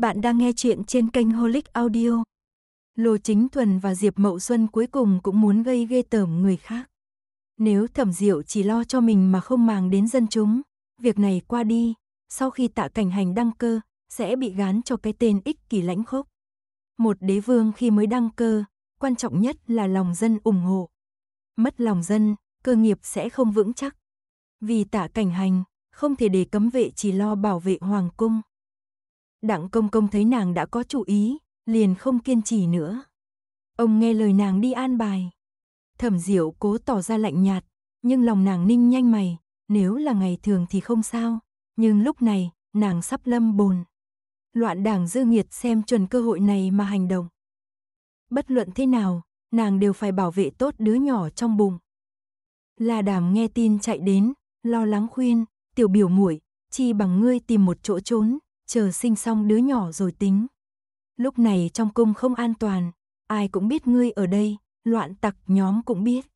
Bạn đang nghe chuyện trên kênh Holic Audio. Lô Chính Thuần và Diệp Mậu Xuân cuối cùng cũng muốn gây ghê tởm người khác. Nếu Thẩm Diệu chỉ lo cho mình mà không màng đến dân chúng, việc này qua đi, sau khi tạ cảnh hành đăng cơ, sẽ bị gán cho cái tên ích kỷ lãnh khốc. Một đế vương khi mới đăng cơ, quan trọng nhất là lòng dân ủng hộ. Mất lòng dân, cơ nghiệp sẽ không vững chắc. Vì tạ cảnh hành, không thể để cấm vệ chỉ lo bảo vệ hoàng cung. Đặng công công thấy nàng đã có chủ ý, liền không kiên trì nữa. Ông nghe lời nàng đi an bài. Thẩm diệu cố tỏ ra lạnh nhạt, nhưng lòng nàng ninh nhanh mày, nếu là ngày thường thì không sao, nhưng lúc này, nàng sắp lâm bồn. Loạn đảng dư nghiệt xem chuẩn cơ hội này mà hành động. Bất luận thế nào, nàng đều phải bảo vệ tốt đứa nhỏ trong bụng. là đàm nghe tin chạy đến, lo lắng khuyên, tiểu biểu muội chi bằng ngươi tìm một chỗ trốn, chờ sinh xong đứa nhỏ rồi tính. Lúc này trong cung không an toàn, ai cũng biết ngươi ở đây, loạn tặc nhóm cũng biết.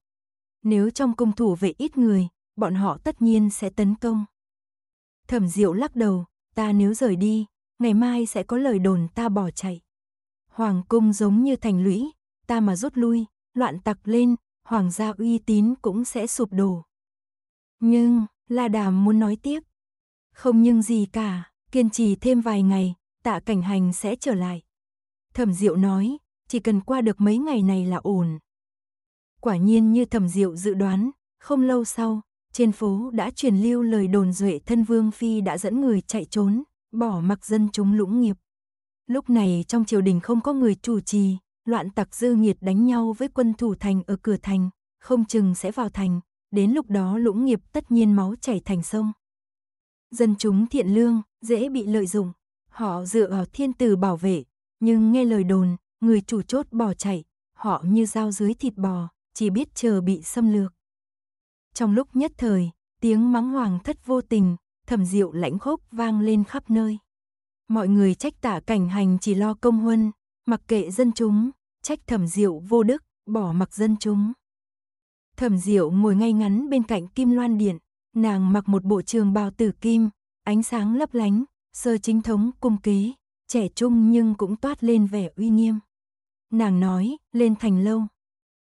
Nếu trong cung thủ vệ ít người, bọn họ tất nhiên sẽ tấn công. Thẩm Diệu lắc đầu, ta nếu rời đi, ngày mai sẽ có lời đồn ta bỏ chạy. Hoàng cung giống như thành lũy, ta mà rút lui, loạn tặc lên, hoàng gia uy tín cũng sẽ sụp đổ. Nhưng, La Đàm muốn nói tiếp. Không nhưng gì cả kiên trì thêm vài ngày, tạ cảnh hành sẽ trở lại. Thẩm Diệu nói, chỉ cần qua được mấy ngày này là ổn. Quả nhiên như Thẩm Diệu dự đoán, không lâu sau, trên phố đã truyền lưu lời đồn duệ thân Vương Phi đã dẫn người chạy trốn, bỏ mặc dân chúng lũng nghiệp. Lúc này trong triều đình không có người chủ trì, loạn tặc dư nghiệt đánh nhau với quân thủ thành ở cửa thành, không chừng sẽ vào thành, đến lúc đó lũng nghiệp tất nhiên máu chảy thành sông dân chúng thiện lương, dễ bị lợi dụng. Họ dựa vào thiên tử bảo vệ, nhưng nghe lời đồn, người chủ chốt bỏ chạy, họ như dao dưới thịt bò, chỉ biết chờ bị xâm lược. Trong lúc nhất thời, tiếng mắng hoàng thất vô tình, thẩm diệu lãnh khốc vang lên khắp nơi. Mọi người trách tả cảnh hành chỉ lo công huân, mặc kệ dân chúng, trách thẩm diệu vô đức, bỏ mặc dân chúng. Thẩm diệu ngồi ngay ngắn bên cạnh kim loan điện, Nàng mặc một bộ trường bào tử kim, ánh sáng lấp lánh, sơ chính thống cung ký, trẻ trung nhưng cũng toát lên vẻ uy nghiêm. Nàng nói, lên thành lâu.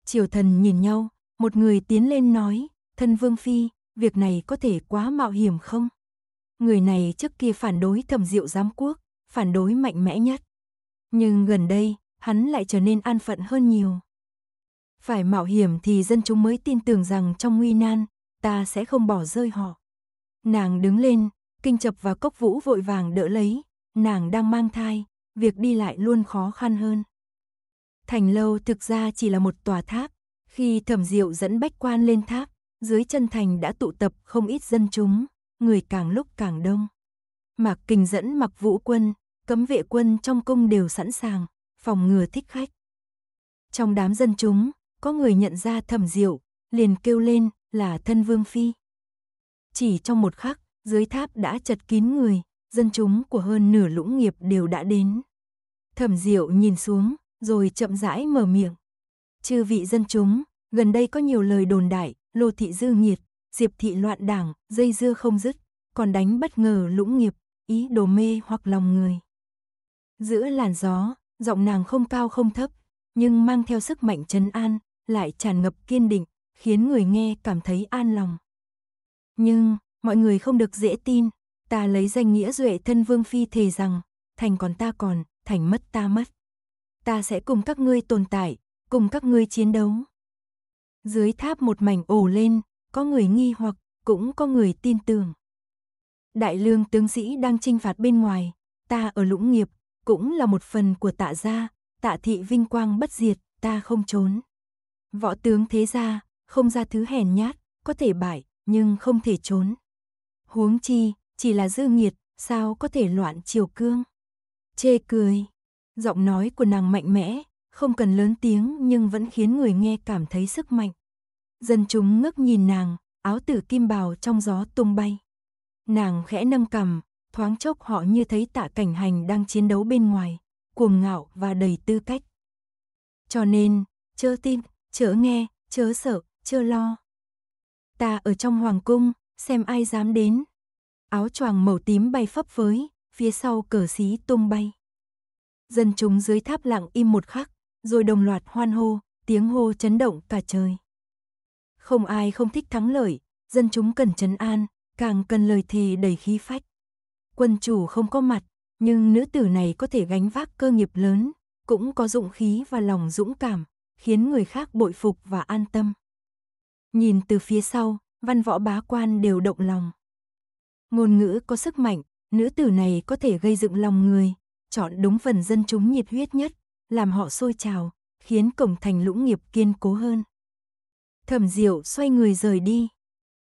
Triều thần nhìn nhau, một người tiến lên nói, thân vương phi, việc này có thể quá mạo hiểm không? Người này trước kia phản đối thẩm diệu giám quốc, phản đối mạnh mẽ nhất. Nhưng gần đây, hắn lại trở nên an phận hơn nhiều. Phải mạo hiểm thì dân chúng mới tin tưởng rằng trong nguy nan, ta sẽ không bỏ rơi họ. Nàng đứng lên, kinh chập và cốc vũ vội vàng đỡ lấy, nàng đang mang thai, việc đi lại luôn khó khăn hơn. Thành lâu thực ra chỉ là một tòa tháp, khi thẩm diệu dẫn bách quan lên tháp, dưới chân thành đã tụ tập không ít dân chúng, người càng lúc càng đông. Mạc Kình dẫn mặc Vũ quân, cấm vệ quân trong cung đều sẵn sàng, phòng ngừa thích khách. Trong đám dân chúng, có người nhận ra thẩm diệu, liền kêu lên, là thân vương phi. Chỉ trong một khắc, dưới tháp đã chật kín người, dân chúng của hơn nửa lũng nghiệp đều đã đến. Thẩm Diệu nhìn xuống, rồi chậm rãi mở miệng. Chư vị dân chúng, gần đây có nhiều lời đồn đại, Lô thị dư nhiệt Diệp thị loạn đảng, dây dưa không dứt, còn đánh bất ngờ lũng nghiệp, ý đồ mê hoặc lòng người. Giữa làn gió, giọng nàng không cao không thấp, nhưng mang theo sức mạnh trấn an, lại tràn ngập kiên định, khiến người nghe cảm thấy an lòng. Nhưng, mọi người không được dễ tin, ta lấy danh nghĩa duệ thân vương phi thề rằng, thành còn ta còn, thành mất ta mất. Ta sẽ cùng các ngươi tồn tại, cùng các ngươi chiến đấu. Dưới tháp một mảnh ồ lên, có người nghi hoặc, cũng có người tin tưởng. Đại lương tướng sĩ đang trinh phạt bên ngoài, ta ở lũng nghiệp, cũng là một phần của tạ gia, tạ thị vinh quang bất diệt, ta không trốn. Võ tướng thế gia, không ra thứ hèn nhát, có thể bại, nhưng không thể trốn. Huống chi, chỉ là dư nghiệt, sao có thể loạn triều cương. Chê cười, giọng nói của nàng mạnh mẽ, không cần lớn tiếng nhưng vẫn khiến người nghe cảm thấy sức mạnh. Dân chúng ngước nhìn nàng, áo tử kim bào trong gió tung bay. Nàng khẽ nâng cầm thoáng chốc họ như thấy tạ cảnh hành đang chiến đấu bên ngoài, cuồng ngạo và đầy tư cách. Cho nên, chớ tin, chớ nghe, chớ sợ, chưa lo. Ta ở trong hoàng cung, xem ai dám đến. Áo choàng màu tím bay phấp phới, phía sau cờ xí tung bay. Dân chúng dưới tháp lặng im một khắc, rồi đồng loạt hoan hô, tiếng hô chấn động cả trời. Không ai không thích thắng lợi, dân chúng cần trấn an, càng cần lời thề đầy khí phách. Quân chủ không có mặt, nhưng nữ tử này có thể gánh vác cơ nghiệp lớn, cũng có dụng khí và lòng dũng cảm, khiến người khác bội phục và an tâm. Nhìn từ phía sau, văn võ bá quan đều động lòng. Ngôn ngữ có sức mạnh, nữ tử này có thể gây dựng lòng người, chọn đúng phần dân chúng nhiệt huyết nhất, làm họ sôi trào, khiến cổng thành lũng nghiệp kiên cố hơn. Thẩm Diệu xoay người rời đi.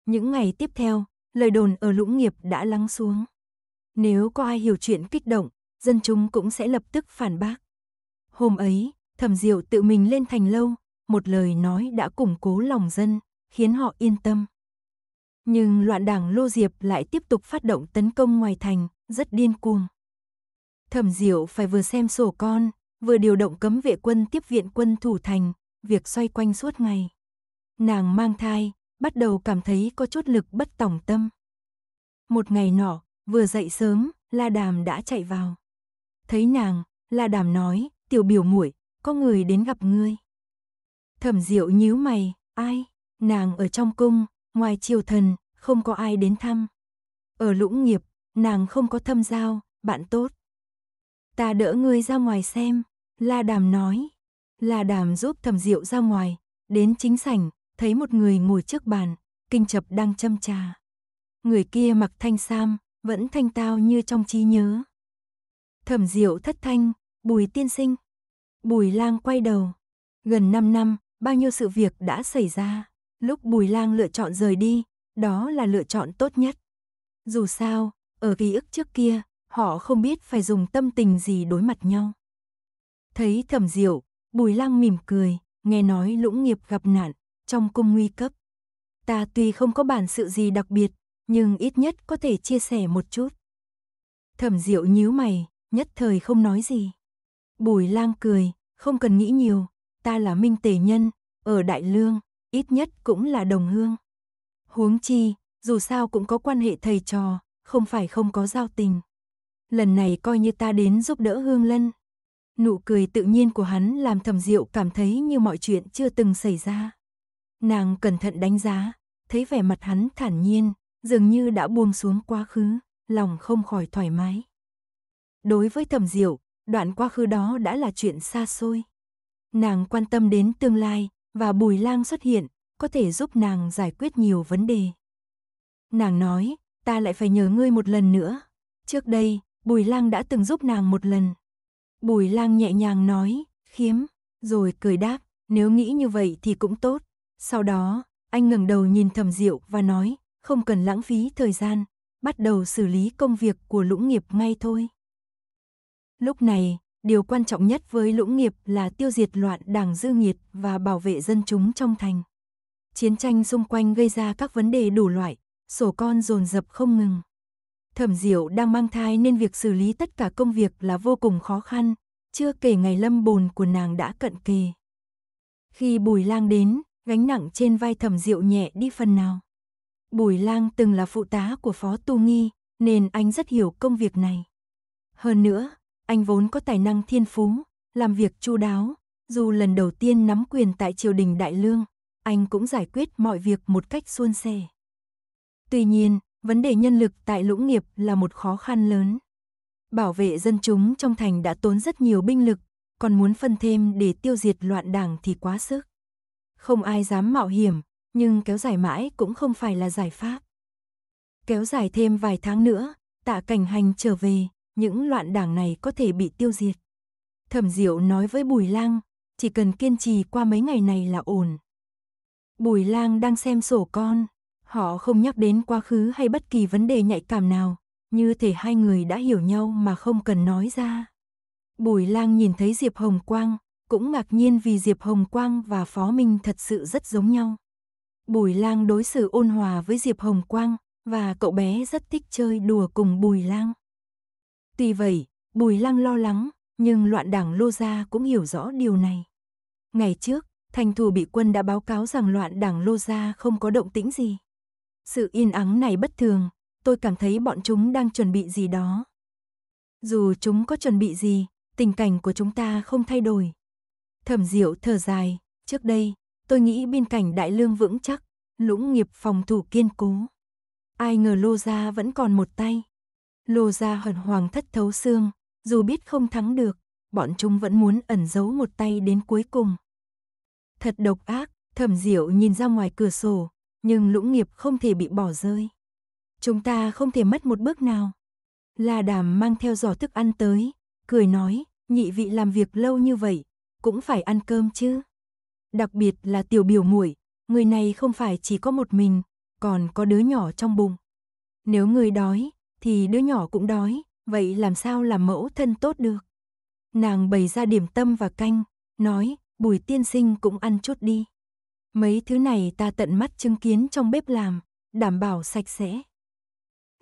Những ngày tiếp theo, lời đồn ở lũng nghiệp đã lắng xuống. Nếu có ai hiểu chuyện kích động, dân chúng cũng sẽ lập tức phản bác. Hôm ấy, Thẩm Diệu tự mình lên thành lâu, một lời nói đã củng cố lòng dân, khiến họ yên tâm. Nhưng loạn đảng Lô Diệp lại tiếp tục phát động tấn công ngoài thành, rất điên cuồng. Thẩm Diệu phải vừa xem sổ con, vừa điều động cấm vệ quân tiếp viện quân thủ thành, việc xoay quanh suốt ngày. Nàng mang thai, bắt đầu cảm thấy có chút lực bất tòng tâm. Một ngày nọ, vừa dậy sớm, La Đàm đã chạy vào. Thấy nàng, La Đàm nói, "Tiểu biểu muội, có người đến gặp ngươi." Thẩm Diệu nhíu mày, "Ai?" nàng ở trong cung, ngoài triều thần, không có ai đến thăm. Ở lũng nghiệp, nàng không có thâm giao, bạn tốt. Ta đỡ ngươi ra ngoài xem, La Đàm nói. La Đàm giúp thầm rượu ra ngoài, đến chính sảnh, thấy một người ngồi trước bàn, kinh chập đang châm trà. Người kia mặc thanh sam, vẫn thanh tao như trong trí nhớ. Thẩm Diệu thất thanh, Bùi tiên sinh. Bùi lang quay đầu. Gần 5 năm, bao nhiêu sự việc đã xảy ra. Lúc Bùi Lang lựa chọn rời đi, đó là lựa chọn tốt nhất. Dù sao, ở ký ức trước kia, họ không biết phải dùng tâm tình gì đối mặt nhau. Thấy Thẩm Diệu, Bùi Lang mỉm cười, nghe nói Lũng Nghiệp gặp nạn, trong cung nguy cấp. Ta tuy không có bản sự gì đặc biệt, nhưng ít nhất có thể chia sẻ một chút. Thẩm Diệu nhíu mày, nhất thời không nói gì. Bùi Lang cười, không cần nghĩ nhiều, ta là Minh Tề Nhân, ở Đại Lương, ít nhất cũng là đồng hương. Huống chi, dù sao cũng có quan hệ thầy trò, không phải không có giao tình. Lần này coi như ta đến giúp đỡ Hương Lân. Nụ cười tự nhiên của hắn làm thầm diệu cảm thấy như mọi chuyện chưa từng xảy ra. Nàng cẩn thận đánh giá, thấy vẻ mặt hắn thản nhiên, dường như đã buông xuống quá khứ, lòng không khỏi thoải mái. Đối với thầm diệu, đoạn quá khứ đó đã là chuyện xa xôi. Nàng quan tâm đến tương lai, và Bùi Lang xuất hiện, có thể giúp nàng giải quyết nhiều vấn đề. Nàng nói, ta lại phải nhờ ngươi một lần nữa. Trước đây, Bùi Lang đã từng giúp nàng một lần. Bùi Lang nhẹ nhàng nói, khiếm, rồi cười đáp, nếu nghĩ như vậy thì cũng tốt. Sau đó, anh ngẩng đầu nhìn Thẩm Diệu và nói, không cần lãng phí thời gian, bắt đầu xử lý công việc của Lũng Nghiệp ngay thôi. Lúc này, điều quan trọng nhất với lũng nghiệp là tiêu diệt loạn đảng dư nghiệt và bảo vệ dân chúng trong thành. Chiến tranh xung quanh gây ra các vấn đề đủ loại, sổ con dồn dập không ngừng. Thẩm Diệu đang mang thai nên việc xử lý tất cả công việc là vô cùng khó khăn, chưa kể ngày lâm bồn của nàng đã cận kề. Khi Bùi Lang đến, gánh nặng trên vai Thẩm Diệu nhẹ đi phần nào. Bùi Lang từng là phụ tá của Phó Tu Nghi, nên anh rất hiểu công việc này. Hơn nữa, anh vốn có tài năng thiên phú, làm việc chu đáo, dù lần đầu tiên nắm quyền tại triều đình Đại Lương, anh cũng giải quyết mọi việc một cách suôn sẻ. Tuy nhiên, vấn đề nhân lực tại Lũng Nghiệp là một khó khăn lớn. Bảo vệ dân chúng trong thành đã tốn rất nhiều binh lực, còn muốn phân thêm để tiêu diệt loạn đảng thì quá sức. Không ai dám mạo hiểm, nhưng kéo dài mãi cũng không phải là giải pháp. Kéo dài thêm vài tháng nữa, tạ cảnh hành trở về, những loạn đảng này có thể bị tiêu diệt. Thẩm Diệu nói với Bùi Lang, chỉ cần kiên trì qua mấy ngày này là ổn. Bùi Lang đang xem sổ con, họ không nhắc đến quá khứ hay bất kỳ vấn đề nhạy cảm nào, như thể hai người đã hiểu nhau mà không cần nói ra. Bùi Lang nhìn thấy Diệp Hồng Quang, cũng ngạc nhiên vì Diệp Hồng Quang và Phó Minh thật sự rất giống nhau. Bùi Lang đối xử ôn hòa với Diệp Hồng Quang và cậu bé rất thích chơi đùa cùng Bùi Lang. Tuy vậy, Bùi Lăng lo lắng, nhưng loạn đảng Lô Gia cũng hiểu rõ điều này. Ngày trước, thành thủ bị quân đã báo cáo rằng loạn đảng Lô Gia không có động tĩnh gì. Sự yên ắng này bất thường, tôi cảm thấy bọn chúng đang chuẩn bị gì đó. Dù chúng có chuẩn bị gì, tình cảnh của chúng ta không thay đổi. Thẩm Diệu thở dài, trước đây, tôi nghĩ biên cảnh đại lương vững chắc, lũng nghiệp phòng thủ kiên cố. Ai ngờ Lô Gia vẫn còn một tay lô ra hận hoàng thất thấu xương, dù biết không thắng được, bọn chúng vẫn muốn ẩn giấu một tay đến cuối cùng. Thật độc ác, thẩm diệu nhìn ra ngoài cửa sổ, nhưng lũng nghiệp không thể bị bỏ rơi. Chúng ta không thể mất một bước nào. La đàm mang theo giỏ thức ăn tới, cười nói, nhị vị làm việc lâu như vậy, cũng phải ăn cơm chứ. Đặc biệt là tiểu biểu muội, người này không phải chỉ có một mình, còn có đứa nhỏ trong bụng. Nếu người đói, thì đứa nhỏ cũng đói, vậy làm sao làm mẫu thân tốt được. Nàng bày ra điểm tâm và canh, nói, bùi tiên sinh cũng ăn chút đi. Mấy thứ này ta tận mắt chứng kiến trong bếp làm, đảm bảo sạch sẽ.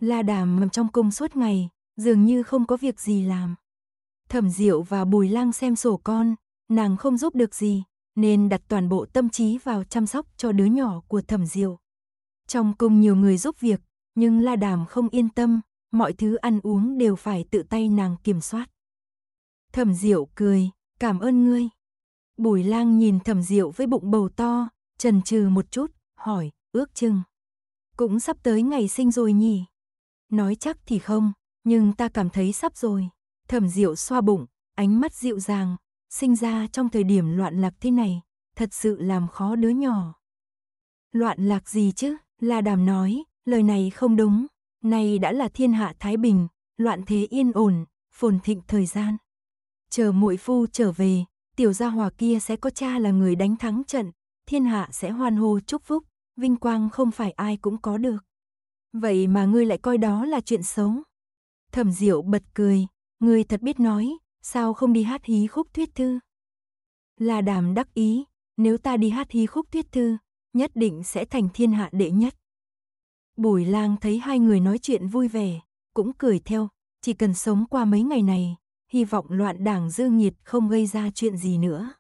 La đàm mầm trong cung suốt ngày, dường như không có việc gì làm. Thẩm Diệu và Bùi lang xem sổ con, nàng không giúp được gì, nên đặt toàn bộ tâm trí vào chăm sóc cho đứa nhỏ của Thẩm Diệu. Trong cung nhiều người giúp việc, nhưng La Đàm không yên tâm, mọi thứ ăn uống đều phải tự tay nàng kiểm soát. Thẩm Diệu cười, cảm ơn ngươi. Bùi lang nhìn Thẩm Diệu với bụng bầu to, chần chừ một chút, hỏi, ước chừng. Cũng sắp tới ngày sinh rồi nhỉ? Nói chắc thì không, nhưng ta cảm thấy sắp rồi. Thẩm Diệu xoa bụng, ánh mắt dịu dàng, sinh ra trong thời điểm loạn lạc thế này, thật sự làm khó đứa nhỏ. Loạn lạc gì chứ? La Đàm nói, lời này không đúng. Nay đã là thiên hạ Thái Bình, loạn thế yên ổn, phồn thịnh thời gian. Chờ muội phu trở về, tiểu gia hòa kia sẽ có cha là người đánh thắng trận, thiên hạ sẽ hoan hô chúc phúc, vinh quang không phải ai cũng có được. Vậy mà ngươi lại coi đó là chuyện xấu. Thẩm Diệu bật cười, ngươi thật biết nói, sao không đi hát hí khúc thuyết thư? Là đàm đắc ý, nếu ta đi hát hí khúc thuyết thư, nhất định sẽ thành thiên hạ đệ nhất. Bùi lang thấy hai người nói chuyện vui vẻ, cũng cười theo, chỉ cần sống qua mấy ngày này, hy vọng loạn đảng dư nhiệt không gây ra chuyện gì nữa.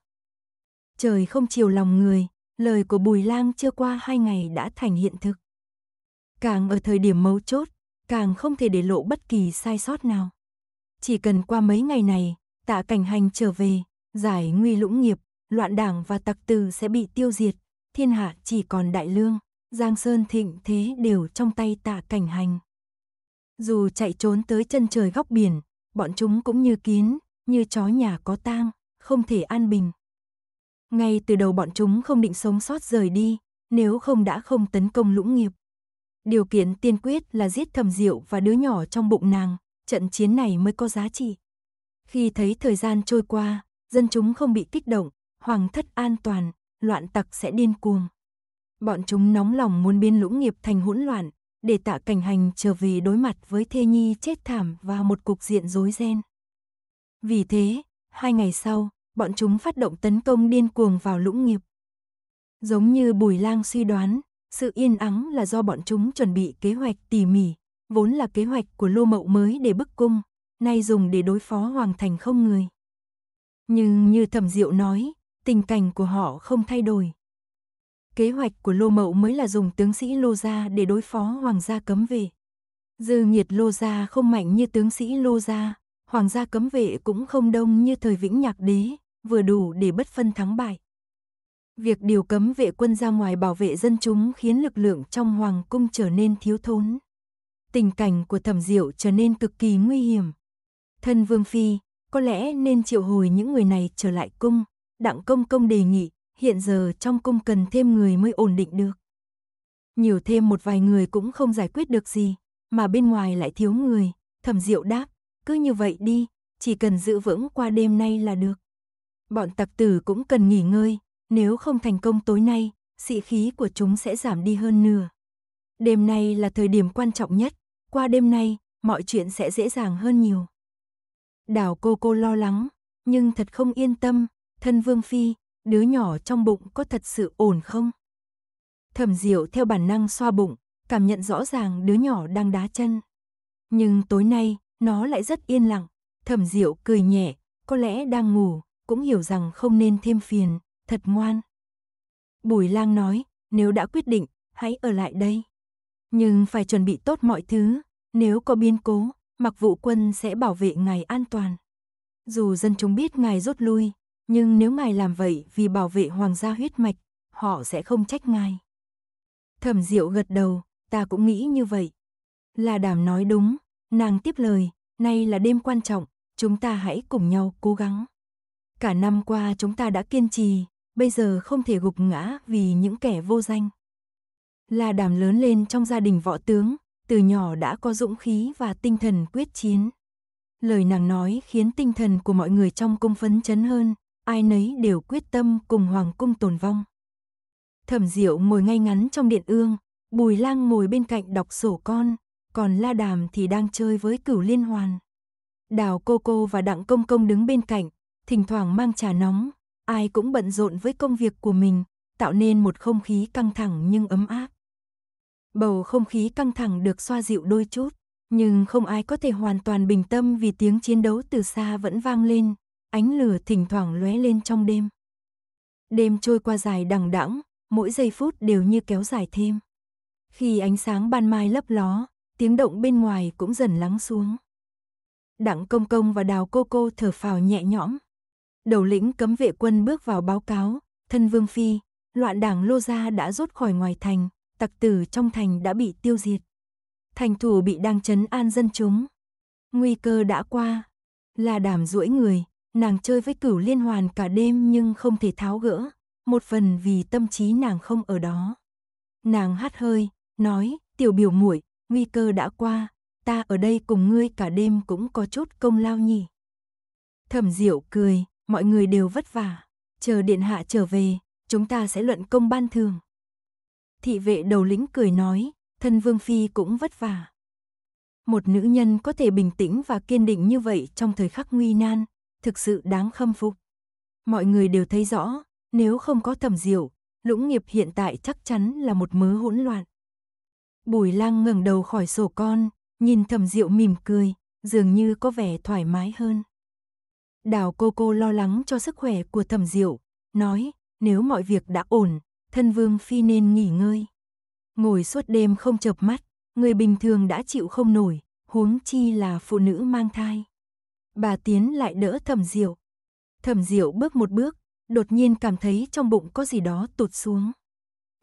Trời không chiều lòng người, lời của bùi lang chưa qua hai ngày đã thành hiện thực. Càng ở thời điểm mấu chốt, càng không thể để lộ bất kỳ sai sót nào. Chỉ cần qua mấy ngày này, tạ cảnh hành trở về, giải nguy lũng nghiệp, loạn đảng và tặc tử sẽ bị tiêu diệt, thiên hạ chỉ còn đại lương. Giang Sơn thịnh thế đều trong tay tạ cảnh hành. Dù chạy trốn tới chân trời góc biển, bọn chúng cũng như kiến, như chó nhà có tang, không thể an bình. Ngay từ đầu bọn chúng không định sống sót rời đi, nếu không đã không tấn công lũng nghiệp. Điều kiện tiên quyết là giết thầm diệu và đứa nhỏ trong bụng nàng, trận chiến này mới có giá trị. Khi thấy thời gian trôi qua, dân chúng không bị kích động, hoàng thất an toàn, loạn tặc sẽ điên cuồng. Bọn chúng nóng lòng muốn biến lũng nghiệp thành hỗn loạn, để tạ cảnh hành trở về đối mặt với thê nhi chết thảm và một cục diện rối ren. Vì thế, hai ngày sau, bọn chúng phát động tấn công điên cuồng vào lũng nghiệp. Giống như Bùi Lang suy đoán, sự yên ắng là do bọn chúng chuẩn bị kế hoạch tỉ mỉ, vốn là kế hoạch của lô mậu mới để bức cung, nay dùng để đối phó hoàng thành không người. Nhưng như thẩm diệu nói, tình cảnh của họ không thay đổi, Kế hoạch của Lô Mậu mới là dùng tướng sĩ Lô Gia để đối phó Hoàng gia cấm vệ. Dư Nhiệt Lô Gia không mạnh như tướng sĩ Lô Gia, Hoàng gia cấm vệ cũng không đông như thời Vĩnh Nhạc Đế, vừa đủ để bất phân thắng bại. Việc điều cấm vệ quân ra ngoài bảo vệ dân chúng khiến lực lượng trong Hoàng cung trở nên thiếu thốn. Tình cảnh của thẩm diệu trở nên cực kỳ nguy hiểm. Thân Vương Phi, có lẽ nên triệu hồi những người này trở lại cung, đặng công công đề nghị, hiện giờ trong cung cần thêm người mới ổn định được. Nhiều thêm một vài người cũng không giải quyết được gì, mà bên ngoài lại thiếu người, thẩm diệu đáp, cứ như vậy đi, chỉ cần giữ vững qua đêm nay là được. Bọn tặc tử cũng cần nghỉ ngơi, nếu không thành công tối nay, sĩ khí của chúng sẽ giảm đi hơn nửa. Đêm nay là thời điểm quan trọng nhất, qua đêm nay, mọi chuyện sẽ dễ dàng hơn nhiều. đào cô cô lo lắng, nhưng thật không yên tâm, thân Vương Phi, đứa nhỏ trong bụng có thật sự ổn không? Thẩm Diệu theo bản năng xoa bụng, cảm nhận rõ ràng đứa nhỏ đang đá chân. Nhưng tối nay, nó lại rất yên lặng. Thẩm Diệu cười nhẹ, có lẽ đang ngủ, cũng hiểu rằng không nên thêm phiền, thật ngoan. Bùi lang nói, nếu đã quyết định, hãy ở lại đây. Nhưng phải chuẩn bị tốt mọi thứ, nếu có biến cố, mặc vụ quân sẽ bảo vệ ngài an toàn. Dù dân chúng biết ngài rút lui, nhưng nếu ngài làm vậy vì bảo vệ hoàng gia huyết mạch, họ sẽ không trách ngài. Thẩm Diệu gật đầu, ta cũng nghĩ như vậy. Là đảm nói đúng, nàng tiếp lời, nay là đêm quan trọng, chúng ta hãy cùng nhau cố gắng. Cả năm qua chúng ta đã kiên trì, bây giờ không thể gục ngã vì những kẻ vô danh. Là đảm lớn lên trong gia đình võ tướng, từ nhỏ đã có dũng khí và tinh thần quyết chiến. Lời nàng nói khiến tinh thần của mọi người trong cung phấn chấn hơn, ai nấy đều quyết tâm cùng Hoàng cung tồn vong. Thẩm Diệu ngồi ngay ngắn trong điện ương, Bùi Lang ngồi bên cạnh đọc sổ con, còn La Đàm thì đang chơi với cửu liên hoàn. Đào Cô Cô và Đặng Công Công đứng bên cạnh, thỉnh thoảng mang trà nóng, ai cũng bận rộn với công việc của mình, tạo nên một không khí căng thẳng nhưng ấm áp. Bầu không khí căng thẳng được xoa dịu đôi chút, nhưng không ai có thể hoàn toàn bình tâm vì tiếng chiến đấu từ xa vẫn vang lên, ánh lửa thỉnh thoảng lóe lên trong đêm. Đêm trôi qua dài đằng đẵng, mỗi giây phút đều như kéo dài thêm. Khi ánh sáng ban mai lấp ló, tiếng động bên ngoài cũng dần lắng xuống. Đặng Công Công và Đào Cô Cô thở phào nhẹ nhõm. Đầu lĩnh cấm vệ quân bước vào báo cáo, thân Vương Phi, loạn đảng Lô Gia đã rút khỏi ngoài thành, tặc tử trong thành đã bị tiêu diệt. Thành thủ bị đang chấn an dân chúng. Nguy cơ đã qua, là đàm duỗi người, Nàng chơi với cửu liên hoàn cả đêm nhưng không thể tháo gỡ, một phần vì tâm trí nàng không ở đó. Nàng hát hơi, nói, tiểu biểu muội nguy cơ đã qua, ta ở đây cùng ngươi cả đêm cũng có chút công lao nhỉ. Thẩm diệu cười, mọi người đều vất vả, chờ điện hạ trở về, chúng ta sẽ luận công ban thường. Thị vệ đầu lĩnh cười nói, thân vương phi cũng vất vả. Một nữ nhân có thể bình tĩnh và kiên định như vậy trong thời khắc nguy nan, thực sự đáng khâm phục. Mọi người đều thấy rõ, nếu không có thẩm diệu, lũng nghiệp hiện tại chắc chắn là một mớ hỗn loạn. Bùi lang ngẩng đầu khỏi sổ con, nhìn thẩm diệu mỉm cười, dường như có vẻ thoải mái hơn. Đào cô cô lo lắng cho sức khỏe của thẩm diệu, nói nếu mọi việc đã ổn, thân vương phi nên nghỉ ngơi. Ngồi suốt đêm không chợp mắt, người bình thường đã chịu không nổi, huống chi là phụ nữ mang thai. Bà tiến lại đỡ thẩm diệu. Thẩm diệu bước một bước, đột nhiên cảm thấy trong bụng có gì đó tụt xuống.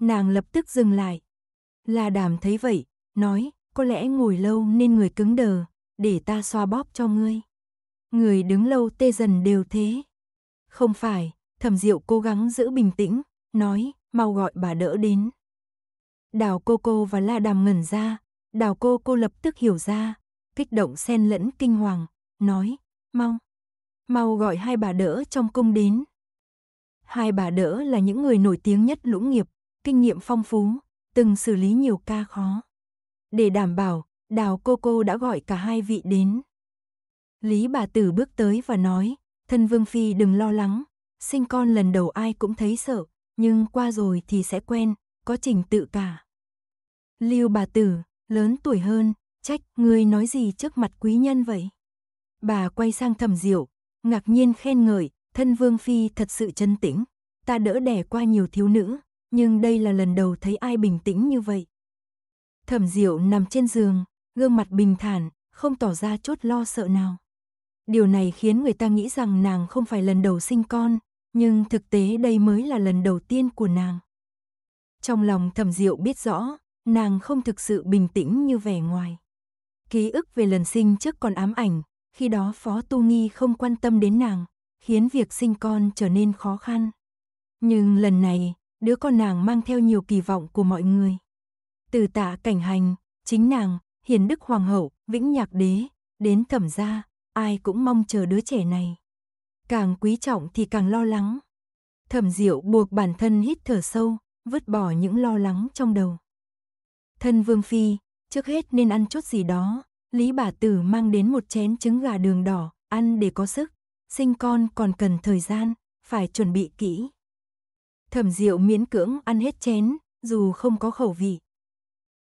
Nàng lập tức dừng lại. La đàm thấy vậy, nói, có lẽ ngồi lâu nên người cứng đờ, để ta xoa bóp cho ngươi. Người đứng lâu tê dần đều thế. Không phải, thẩm diệu cố gắng giữ bình tĩnh, nói, mau gọi bà đỡ đến. Đào cô cô và la đàm ngẩn ra, đào cô cô lập tức hiểu ra, kích động xen lẫn kinh hoàng, nói, mau, mau gọi hai bà đỡ trong cung đến. Hai bà đỡ là những người nổi tiếng nhất lũng nghiệp, kinh nghiệm phong phú, từng xử lý nhiều ca khó. Để đảm bảo, đào cô cô đã gọi cả hai vị đến. Lý bà tử bước tới và nói, thân vương phi đừng lo lắng, sinh con lần đầu ai cũng thấy sợ, nhưng qua rồi thì sẽ quen, có trình tự cả. Lưu bà tử, lớn tuổi hơn, trách ngươi nói gì trước mặt quý nhân vậy? Bà quay sang thầm diệu, ngạc nhiên khen ngợi, thân vương phi thật sự chân tĩnh. Ta đỡ đẻ qua nhiều thiếu nữ, nhưng đây là lần đầu thấy ai bình tĩnh như vậy. Thẩm diệu nằm trên giường, gương mặt bình thản, không tỏ ra chút lo sợ nào. Điều này khiến người ta nghĩ rằng nàng không phải lần đầu sinh con, nhưng thực tế đây mới là lần đầu tiên của nàng. Trong lòng thẩm diệu biết rõ, nàng không thực sự bình tĩnh như vẻ ngoài. Ký ức về lần sinh trước còn ám ảnh, khi đó Phó Tu Nghi không quan tâm đến nàng, khiến việc sinh con trở nên khó khăn. Nhưng lần này, đứa con nàng mang theo nhiều kỳ vọng của mọi người. Từ tạ cảnh hành, chính nàng, hiền đức hoàng hậu, vĩnh nhạc đế, đến thẩm gia, ai cũng mong chờ đứa trẻ này. Càng quý trọng thì càng lo lắng. Thẩm diệu buộc bản thân hít thở sâu, vứt bỏ những lo lắng trong đầu. Thân vương phi, trước hết nên ăn chút gì đó, Lý bà tử mang đến một chén trứng gà đường đỏ, ăn để có sức, sinh con còn cần thời gian, phải chuẩn bị kỹ. Thẩm Diệu miễn cưỡng ăn hết chén, dù không có khẩu vị.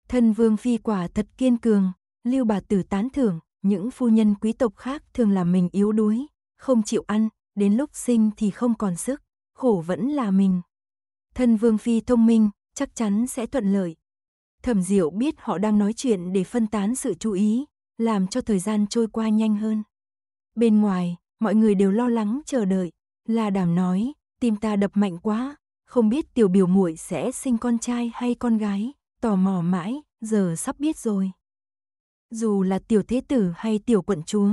Thân Vương phi quả thật kiên cường, Lưu bà tử tán thưởng, những phu nhân quý tộc khác thường làm mình yếu đuối, không chịu ăn, đến lúc sinh thì không còn sức, khổ vẫn là mình. Thân Vương phi thông minh, chắc chắn sẽ thuận lợi. Thẩm Diệu biết họ đang nói chuyện để phân tán sự chú ý, làm cho thời gian trôi qua nhanh hơn. Bên ngoài, mọi người đều lo lắng chờ đợi, La Đàm nói, tim ta đập mạnh quá, không biết tiểu biểu muội sẽ sinh con trai hay con gái, tò mò mãi, giờ sắp biết rồi. Dù là tiểu thế tử hay tiểu quận chúa,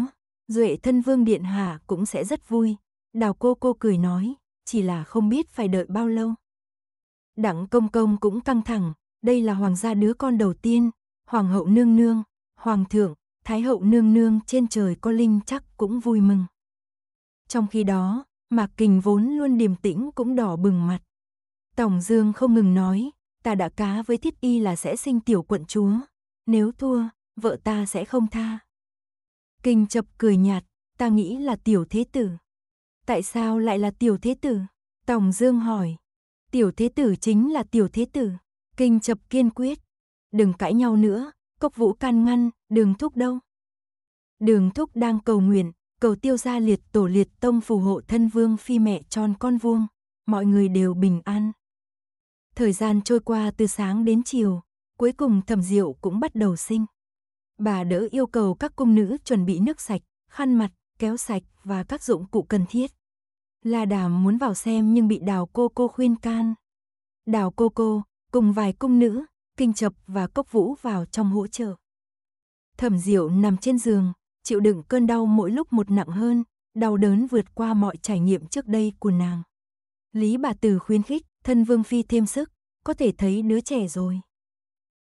Duệ thân vương điện hạ cũng sẽ rất vui. Đào cô cô cười nói, chỉ là không biết phải đợi bao lâu. Đặng công công cũng căng thẳng, đây là hoàng gia đứa con đầu tiên, hoàng hậu nương nương, hoàng thượng, thái hậu nương nương trên trời có linh chắc cũng vui mừng. Trong khi đó, Mạc Kình vốn luôn điềm tĩnh cũng đỏ bừng mặt. Tổng Dương không ngừng nói, ta đã cá với thiết y là sẽ sinh tiểu quận chúa, nếu thua, vợ ta sẽ không tha. Kình chập cười nhạt, ta nghĩ là tiểu thế tử. Tại sao lại là tiểu thế tử? Tổng Dương hỏi. Tiểu thế tử chính là tiểu thế tử. Kinh chập kiên quyết. Đừng cãi nhau nữa, cốc vũ can ngăn, đường thúc đâu. Đường thúc đang cầu nguyện, cầu tiêu gia liệt tổ liệt tông phù hộ thân vương phi mẹ tròn con vuông, mọi người đều bình an. Thời gian trôi qua từ sáng đến chiều, cuối cùng thẩm diệu cũng bắt đầu sinh. Bà đỡ yêu cầu các cung nữ chuẩn bị nước sạch, khăn mặt, kéo sạch và các dụng cụ cần thiết. La Đàm muốn vào xem nhưng bị đào cô cô khuyên can. Đào cô cô, cùng vài cung nữ, kinh chập và cốc vũ vào trong hỗ trợ. Thẩm diệu nằm trên giường, chịu đựng cơn đau mỗi lúc một nặng hơn, đau đớn vượt qua mọi trải nghiệm trước đây của nàng. Lý bà Từ khuyến khích thân Vương Phi thêm sức, có thể thấy đứa trẻ rồi.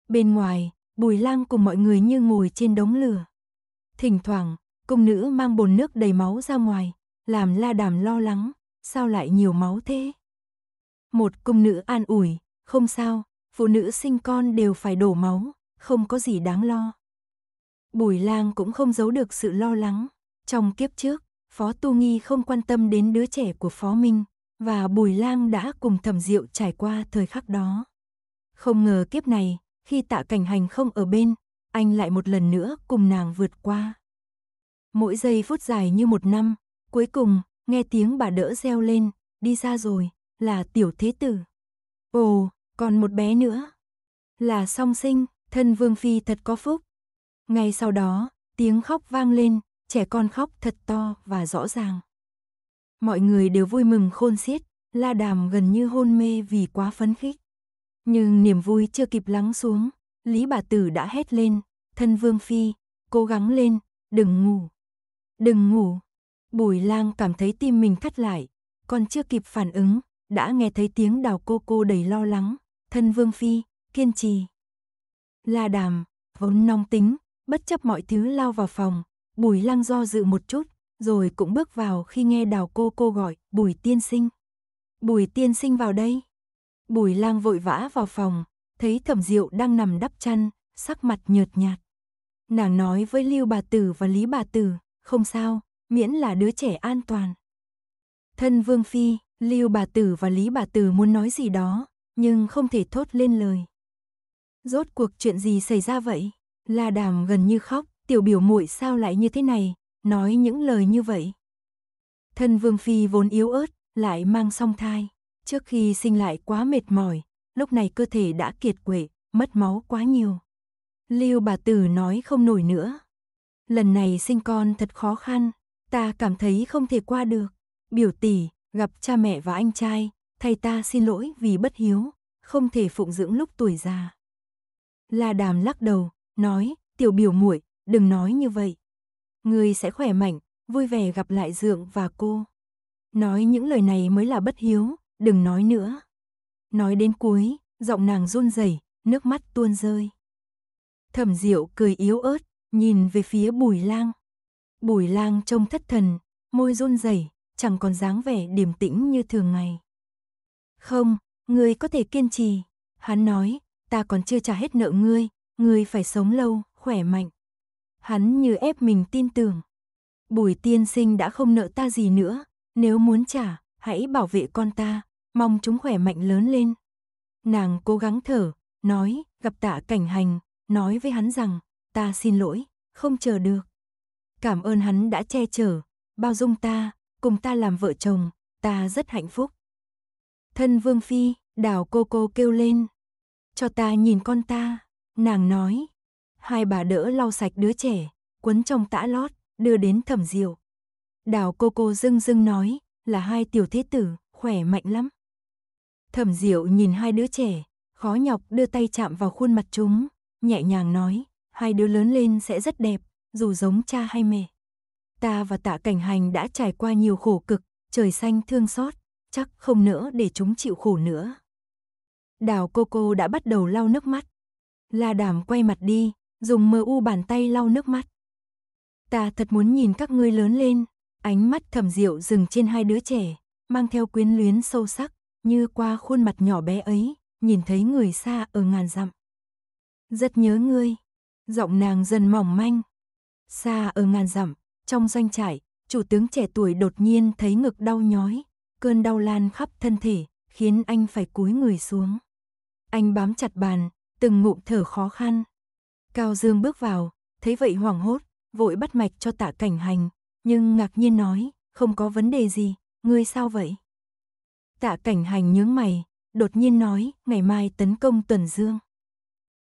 Bên ngoài, bùi lang cùng mọi người như ngồi trên đống lửa. Thỉnh thoảng, cung nữ mang bồn nước đầy máu ra ngoài, làm la đàm lo lắng, sao lại nhiều máu thế? Một cung nữ an ủi, không sao, phụ nữ sinh con đều phải đổ máu, không có gì đáng lo. Bùi lang cũng không giấu được sự lo lắng. Trong kiếp trước, Phó Tu Nghi không quan tâm đến đứa trẻ của Phó Minh, và Bùi lang đã cùng thẩm diệu trải qua thời khắc đó. Không ngờ kiếp này, khi tạ cảnh hành không ở bên, anh lại một lần nữa cùng nàng vượt qua. Mỗi giây phút dài như một năm, cuối cùng, nghe tiếng bà đỡ reo lên, đi ra rồi, là tiểu thế tử. Ồ, còn một bé nữa. Là song sinh, thân Vương Phi thật có phúc. Ngay sau đó, tiếng khóc vang lên, trẻ con khóc thật to và rõ ràng. Mọi người đều vui mừng khôn xiết, la đàm gần như hôn mê vì quá phấn khích. Nhưng niềm vui chưa kịp lắng xuống, Lý bà tử đã hét lên, thân Vương Phi, cố gắng lên, đừng ngủ. Đừng ngủ. Bùi lang cảm thấy tim mình thắt lại, còn chưa kịp phản ứng, đã nghe thấy tiếng đào cô cô đầy lo lắng, thân vương phi, kiên trì. La đàm, vốn nóng tính, bất chấp mọi thứ lao vào phòng, bùi lăng do dự một chút, rồi cũng bước vào khi nghe đào cô cô gọi, bùi tiên sinh. Bùi tiên sinh vào đây. Bùi lang vội vã vào phòng, thấy thẩm diệu đang nằm đắp chăn, sắc mặt nhợt nhạt. Nàng nói với Lưu bà tử và Lý bà tử, không sao, miễn là đứa trẻ an toàn. Thân Vương Phi, Lưu bà tử và Lý bà tử muốn nói gì đó, nhưng không thể thốt lên lời. Rốt cuộc chuyện gì xảy ra vậy? La Đàm gần như khóc, tiểu biểu muội sao lại như thế này, nói những lời như vậy. Thân Vương Phi vốn yếu ớt, lại mang song thai. Trước khi sinh lại quá mệt mỏi, lúc này cơ thể đã kiệt quệ, mất máu quá nhiều. Lưu bà tử nói không nổi nữa. Lần này sinh con thật khó khăn, ta cảm thấy không thể qua được. Biểu tỷ, gặp cha mẹ và anh trai, thầy ta xin lỗi vì bất hiếu, không thể phụng dưỡng lúc tuổi già. La Đàm lắc đầu, nói, tiểu biểu muội, đừng nói như vậy. Người sẽ khỏe mạnh, vui vẻ gặp lại Dượng và cô. Nói những lời này mới là bất hiếu, đừng nói nữa. Nói đến cuối, giọng nàng run rẩy, nước mắt tuôn rơi. Thẩm Diệu cười yếu ớt, nhìn về phía Bùi Lang. Bùi Lang trông thất thần, môi run rẩy, chẳng còn dáng vẻ điềm tĩnh như thường ngày. Không, ngươi có thể kiên trì. Hắn nói, ta còn chưa trả hết nợ ngươi, ngươi phải sống lâu, khỏe mạnh. Hắn như ép mình tin tưởng. Bùi tiên sinh đã không nợ ta gì nữa, nếu muốn trả, hãy bảo vệ con ta, mong chúng khỏe mạnh lớn lên. Nàng cố gắng thở, nói, gặp tạ cảnh hành, nói với hắn rằng, ta xin lỗi, không chờ được. Cảm ơn hắn đã che chở, bao dung ta, cùng ta làm vợ chồng, ta rất hạnh phúc. Thân Vương Phi, đào cô cô kêu lên. Cho ta nhìn con ta, nàng nói. Hai bà đỡ lau sạch đứa trẻ, quấn trong tã lót, đưa đến thẩm diệu. Đào cô cô dưng dưng nói, là hai tiểu thế tử, khỏe mạnh lắm. Thẩm diệu nhìn hai đứa trẻ, khó nhọc đưa tay chạm vào khuôn mặt chúng, nhẹ nhàng nói, hai đứa lớn lên sẽ rất đẹp, dù giống cha hay mẹ. Ta và tạ cảnh hành đã trải qua nhiều khổ cực, trời xanh thương xót, chắc không nữa để chúng chịu khổ nữa. Đào cô cô đã bắt đầu lau nước mắt. La đàm quay mặt đi, dùng mơ u bàn tay lau nước mắt. Ta thật muốn nhìn các ngươi lớn lên, ánh mắt thầm diệu dừng trên hai đứa trẻ, mang theo quyến luyến sâu sắc, như qua khuôn mặt nhỏ bé ấy, nhìn thấy người xa ở ngàn dặm. Rất nhớ ngươi, giọng nàng dần mỏng manh. Xa ở ngàn dặm, trong doanh trại, chủ tướng trẻ tuổi đột nhiên thấy ngực đau nhói, cơn đau lan khắp thân thể, khiến anh phải cúi người xuống. Anh bám chặt bàn, từng ngụm thở khó khăn. Cao Dương bước vào, thấy vậy hoảng hốt, vội bắt mạch cho tạ cảnh hành, nhưng ngạc nhiên nói, không có vấn đề gì, ngươi sao vậy? Tạ cảnh hành nhướng mày, đột nhiên nói, ngày mai tấn công Tuần Dương.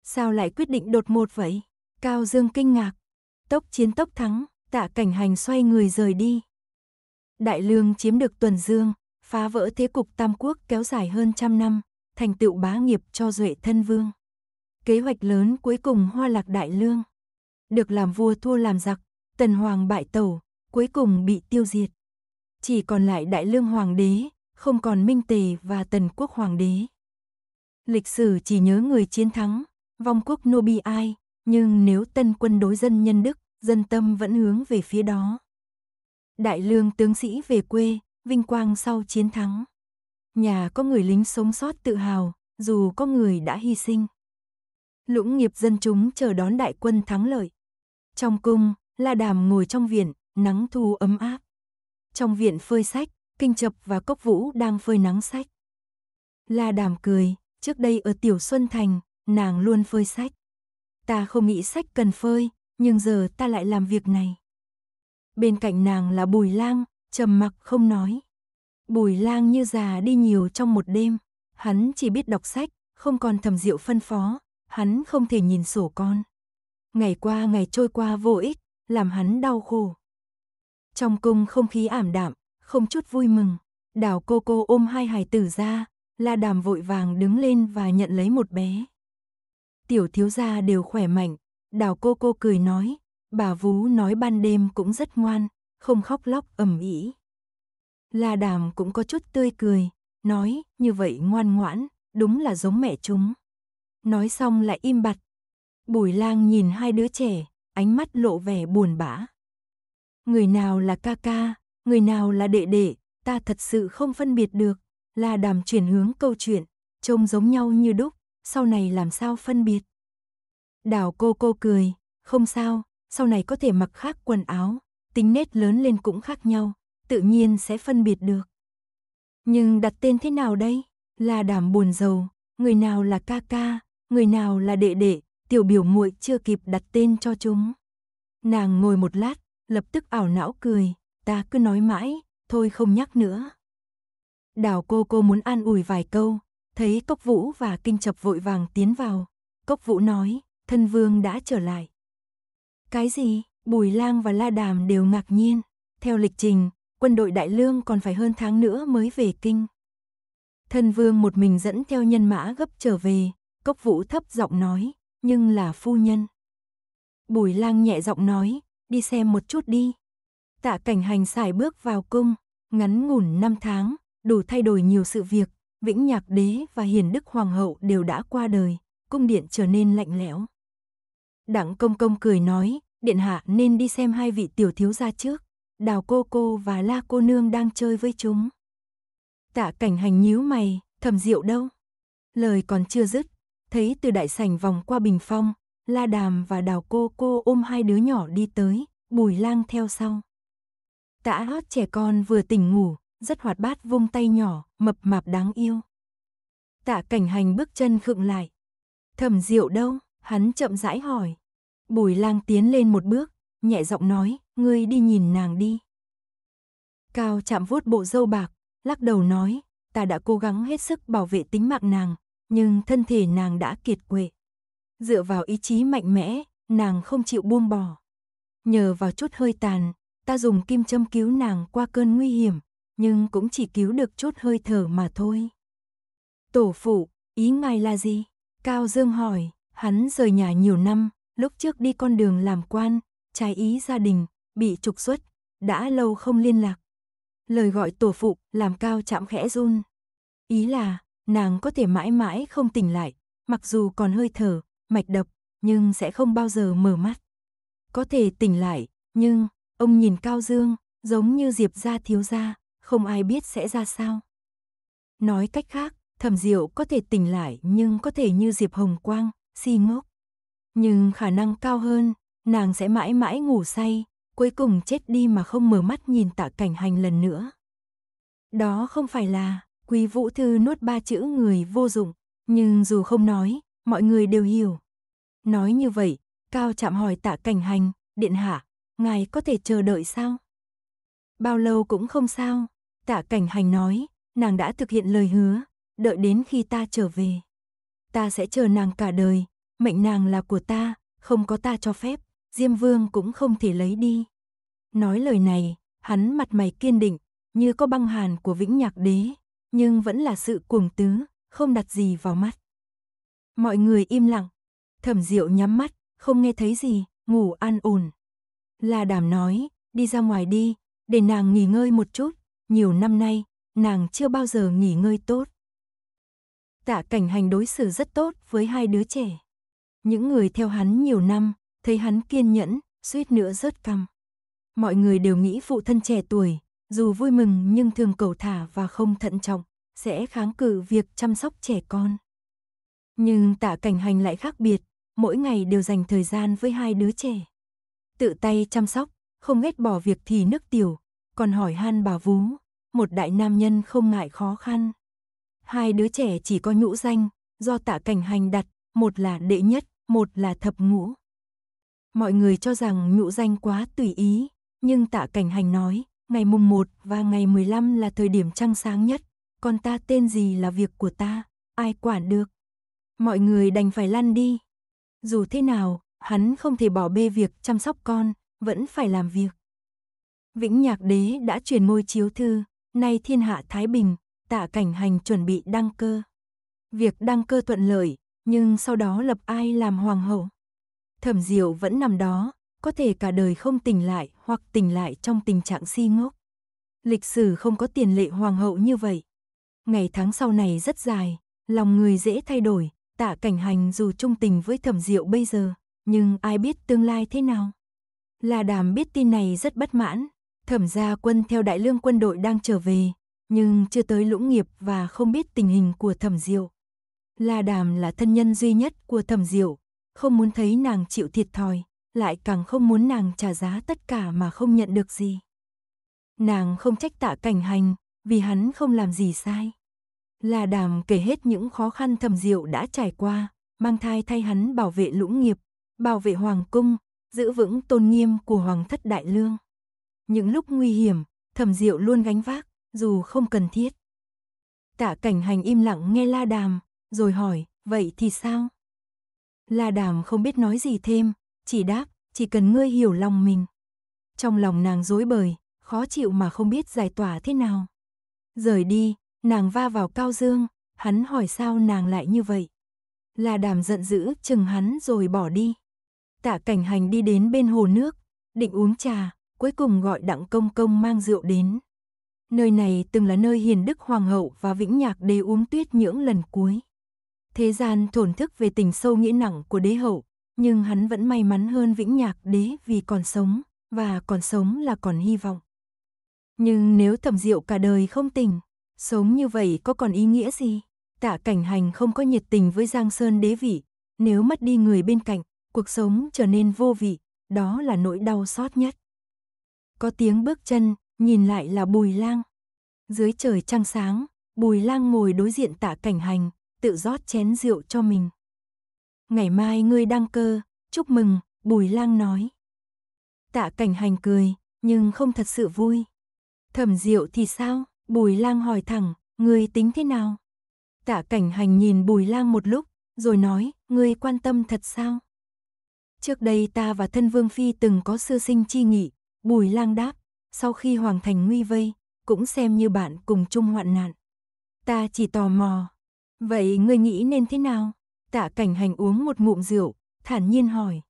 Sao lại quyết định đột một vậy? Cao Dương kinh ngạc. Tốc chiến tốc thắng, tạ cảnh hành xoay người rời đi. Đại Lương chiếm được Tuần Dương, phá vỡ thế cục Tam Quốc kéo dài hơn trăm năm, thành tựu bá nghiệp cho Duệ Thân Vương. Kế hoạch lớn cuối cùng hoa lạc Đại Lương. Được làm vua thua làm giặc, Tần Hoàng bại tẩu, cuối cùng bị tiêu diệt. Chỉ còn lại Đại Lương Hoàng đế, không còn Minh Tề và Tần Quốc Hoàng đế. Lịch sử chỉ nhớ người chiến thắng, vong quốc nobi ai, nhưng nếu tân quân đối dân nhân đức, dân tâm vẫn hướng về phía đó. Đại lương tướng sĩ về quê, vinh quang sau chiến thắng. Nhà có người lính sống sót tự hào, dù có người đã hy sinh. Lũng nghiệp dân chúng chờ đón đại quân thắng lợi. Trong cung, La Đàm ngồi trong viện, nắng thu ấm áp. Trong viện phơi sách, Kinh Chập và Cốc Vũ đang phơi nắng sách. La Đàm cười, trước đây ở Tiểu Xuân Thành, nàng luôn phơi sách. Ta không nghĩ sách cần phơi, nhưng giờ ta lại làm việc này bên cạnh nàng là Bùi Lang, trầm mặc không nói. Bùi Lang như già đi nhiều trong một đêm, hắn chỉ biết đọc sách, không còn thầm rượu phân phó, hắn không thể nhìn sổ con. Ngày qua ngày trôi qua vô ích, làm hắn đau khổ. Trong cung không khí ảm đạm, không chút vui mừng, đào cô cô ôm hai hài tử ra, la đàm vội vàng đứng lên và nhận lấy một bé. Tiểu thiếu gia đều khỏe mạnh, đào cô cô cười nói, Bà Vú nói ban đêm cũng rất ngoan, không khóc lóc ầm ĩ. La Đàm cũng có chút tươi cười, nói, như vậy ngoan ngoãn, đúng là giống mẹ chúng. Nói xong lại im bặt. Bùi lang nhìn hai đứa trẻ, ánh mắt lộ vẻ buồn bã. Người nào là ca ca, người nào là đệ đệ, ta thật sự không phân biệt được. La Đàm chuyển hướng câu chuyện, trông giống nhau như đúc, sau này làm sao phân biệt. Đào cô cô cười, không sao, sau này có thể mặc khác quần áo, tính nết lớn lên cũng khác nhau, tự nhiên sẽ phân biệt được. Nhưng đặt tên thế nào đây? Là đảm buồn giàu, người nào là ca ca, người nào là đệ đệ, tiểu biểu muội chưa kịp đặt tên cho chúng. Nàng ngồi một lát, lập tức ảo não cười, ta cứ nói mãi, thôi không nhắc nữa. Đào cô cô muốn an ủi vài câu, thấy Cốc Vũ và Kinh Chập vội vàng tiến vào. Cốc Vũ nói, thân vương đã trở lại. Cái gì? Bùi Lang và La Đàm đều ngạc nhiên. Theo lịch trình, quân đội Đại Lương còn phải hơn tháng nữa mới về kinh. Thân vương một mình dẫn theo nhân mã gấp trở về, cốc vũ thấp giọng nói, nhưng là phu nhân. Bùi lang nhẹ giọng nói, đi xem một chút đi. Tạ cảnh hành xài bước vào cung, ngắn ngủn năm tháng, đủ thay đổi nhiều sự việc, vĩnh nhạc đế và hiền đức hoàng hậu đều đã qua đời, cung điện trở nên lạnh lẽo. Đặng công công cười nói, điện hạ nên đi xem hai vị tiểu thiếu gia trước. Đào cô cô và la cô nương đang chơi với chúng. Tạ cảnh hành nhíu mày, thầm rượu đâu? Lời còn chưa dứt, thấy từ đại sảnh vòng qua bình phong, la đàm và đào cô cô ôm hai đứa nhỏ đi tới, bùi lang theo sau. Tạ hót trẻ con vừa tỉnh ngủ, rất hoạt bát vung tay nhỏ, mập mạp đáng yêu. Tạ cảnh hành bước chân khựng lại. Thẩm diệu đâu? Hắn chậm rãi hỏi. Bùi lang tiến lên một bước, nhẹ giọng nói, ngươi đi nhìn nàng đi. Cao chạm vuốt bộ dâu bạc, lắc đầu nói, ta đã cố gắng hết sức bảo vệ tính mạng nàng, nhưng thân thể nàng đã kiệt quệ. Dựa vào ý chí mạnh mẽ, nàng không chịu buông bỏ. Nhờ vào chút hơi tàn, ta dùng kim châm cứu nàng qua cơn nguy hiểm, nhưng cũng chỉ cứu được chút hơi thở mà thôi. Tổ phụ, ý ngài là gì? Cao Dương hỏi, Hắn rời nhà nhiều năm, lúc trước đi con đường làm quan, trái ý gia đình, bị trục xuất, đã lâu không liên lạc. Lời gọi tổ phụ làm cao chạm khẽ run. Ý là, nàng có thể mãi mãi không tỉnh lại, mặc dù còn hơi thở, mạch đập, nhưng sẽ không bao giờ mở mắt. Có thể tỉnh lại, nhưng, ông nhìn Cao Dương, giống như Diệp gia thiếu gia, không ai biết sẽ ra sao. Nói cách khác, Thẩm Diệu có thể tỉnh lại nhưng có thể như Diệp Hồng Quang, si ngốc. Nhưng khả năng cao hơn, nàng sẽ mãi mãi ngủ say, cuối cùng chết đi mà không mở mắt nhìn tạ cảnh hành lần nữa. Đó không phải là, quý vũ thư nuốt ba chữ người vô dụng, nhưng dù không nói, mọi người đều hiểu. Nói như vậy, cao chạm hỏi tạ cảnh hành, điện hạ, ngài có thể chờ đợi sao? Bao lâu cũng không sao, tạ cảnh hành nói, nàng đã thực hiện lời hứa, đợi đến khi ta trở về ta sẽ chờ nàng cả đời, mệnh nàng là của ta, không có ta cho phép, Diêm Vương cũng không thể lấy đi. Nói lời này, hắn mặt mày kiên định, như có băng hàn của vĩnh nhạc đế, nhưng vẫn là sự cuồng tứ, không đặt gì vào mắt. Mọi người im lặng, thẩm diệu nhắm mắt, không nghe thấy gì, ngủ an ổn. La đảm nói, đi ra ngoài đi, để nàng nghỉ ngơi một chút, nhiều năm nay, nàng chưa bao giờ nghỉ ngơi tốt. Tạ cảnh hành đối xử rất tốt với hai đứa trẻ. Những người theo hắn nhiều năm, thấy hắn kiên nhẫn, suýt nữa rớt căm. Mọi người đều nghĩ phụ thân trẻ tuổi, dù vui mừng nhưng thường cầu thả và không thận trọng, sẽ kháng cự việc chăm sóc trẻ con. Nhưng tạ cảnh hành lại khác biệt, mỗi ngày đều dành thời gian với hai đứa trẻ. Tự tay chăm sóc, không ghét bỏ việc thì nước tiểu, còn hỏi han bà vú, một đại nam nhân không ngại khó khăn hai đứa trẻ chỉ có nhũ danh, do tạ cảnh hành đặt, một là đệ nhất, một là thập ngũ. Mọi người cho rằng nhũ danh quá tùy ý, nhưng tạ cảnh hành nói, ngày mùng 1 và ngày 15 là thời điểm trăng sáng nhất, còn ta tên gì là việc của ta, ai quản được. Mọi người đành phải lăn đi. Dù thế nào, hắn không thể bỏ bê việc chăm sóc con, vẫn phải làm việc. Vĩnh Nhạc Đế đã truyền ngôi chiếu thư, nay thiên hạ Thái Bình, tạ cảnh hành chuẩn bị đăng cơ. Việc đăng cơ thuận lợi, nhưng sau đó lập ai làm hoàng hậu. Thẩm Diệu vẫn nằm đó, có thể cả đời không tỉnh lại hoặc tỉnh lại trong tình trạng si ngốc. Lịch sử không có tiền lệ hoàng hậu như vậy. Ngày tháng sau này rất dài, lòng người dễ thay đổi, tạ cảnh hành dù trung tình với thẩm diệu bây giờ, nhưng ai biết tương lai thế nào. Là đàm biết tin này rất bất mãn, thẩm gia quân theo đại lương quân đội đang trở về, nhưng chưa tới lũng nghiệp và không biết tình hình của thẩm diệu. La Đàm là thân nhân duy nhất của thẩm diệu, không muốn thấy nàng chịu thiệt thòi, lại càng không muốn nàng trả giá tất cả mà không nhận được gì. Nàng không trách tạ cảnh hành, vì hắn không làm gì sai. La Đàm kể hết những khó khăn thẩm diệu đã trải qua, mang thai thay hắn bảo vệ lũng nghiệp, bảo vệ hoàng cung, giữ vững tôn nghiêm của hoàng thất đại lương. Những lúc nguy hiểm, thẩm diệu luôn gánh vác, dù không cần thiết. Tạ cảnh hành im lặng nghe La Đàm, rồi hỏi, vậy thì sao? La Đàm không biết nói gì thêm, chỉ đáp, chỉ cần ngươi hiểu lòng mình. Trong lòng nàng dối bời, khó chịu mà không biết giải tỏa thế nào. Rời đi, nàng va vào Cao Dương, hắn hỏi sao nàng lại như vậy. La Đàm giận dữ, chừng hắn rồi bỏ đi. Tạ cảnh hành đi đến bên hồ nước, định uống trà, cuối cùng gọi đặng công công mang rượu đến. Nơi này từng là nơi hiền đức hoàng hậu và vĩnh nhạc đế uống tuyết nhưỡng lần cuối. Thế gian thổn thức về tình sâu nghĩa nặng của đế hậu, nhưng hắn vẫn may mắn hơn vĩnh nhạc đế vì còn sống, và còn sống là còn hy vọng. Nhưng nếu thẩm diệu cả đời không tình, sống như vậy có còn ý nghĩa gì? Tạ cảnh hành không có nhiệt tình với Giang Sơn đế vị, nếu mất đi người bên cạnh, cuộc sống trở nên vô vị, đó là nỗi đau xót nhất. Có tiếng bước chân, Nhìn lại là Bùi Lang. Dưới trời trăng sáng, Bùi Lang ngồi đối diện Tạ Cảnh Hành, tự rót chén rượu cho mình. Ngày mai ngươi đăng cơ, chúc mừng, Bùi Lang nói. Tạ Cảnh Hành cười, nhưng không thật sự vui. Thẩm Diệu thì sao? Bùi Lang hỏi thẳng, ngươi tính thế nào? Tạ Cảnh Hành nhìn Bùi Lang một lúc, rồi nói, ngươi quan tâm thật sao? Trước đây ta và thân vương phi từng có sư sinh chi nghị, Bùi Lang đáp, sau khi hoàng thành nguy vây, cũng xem như bạn cùng chung hoạn nạn. Ta chỉ tò mò. Vậy ngươi nghĩ nên thế nào? Tạ cảnh hành uống một ngụm rượu, thản nhiên hỏi.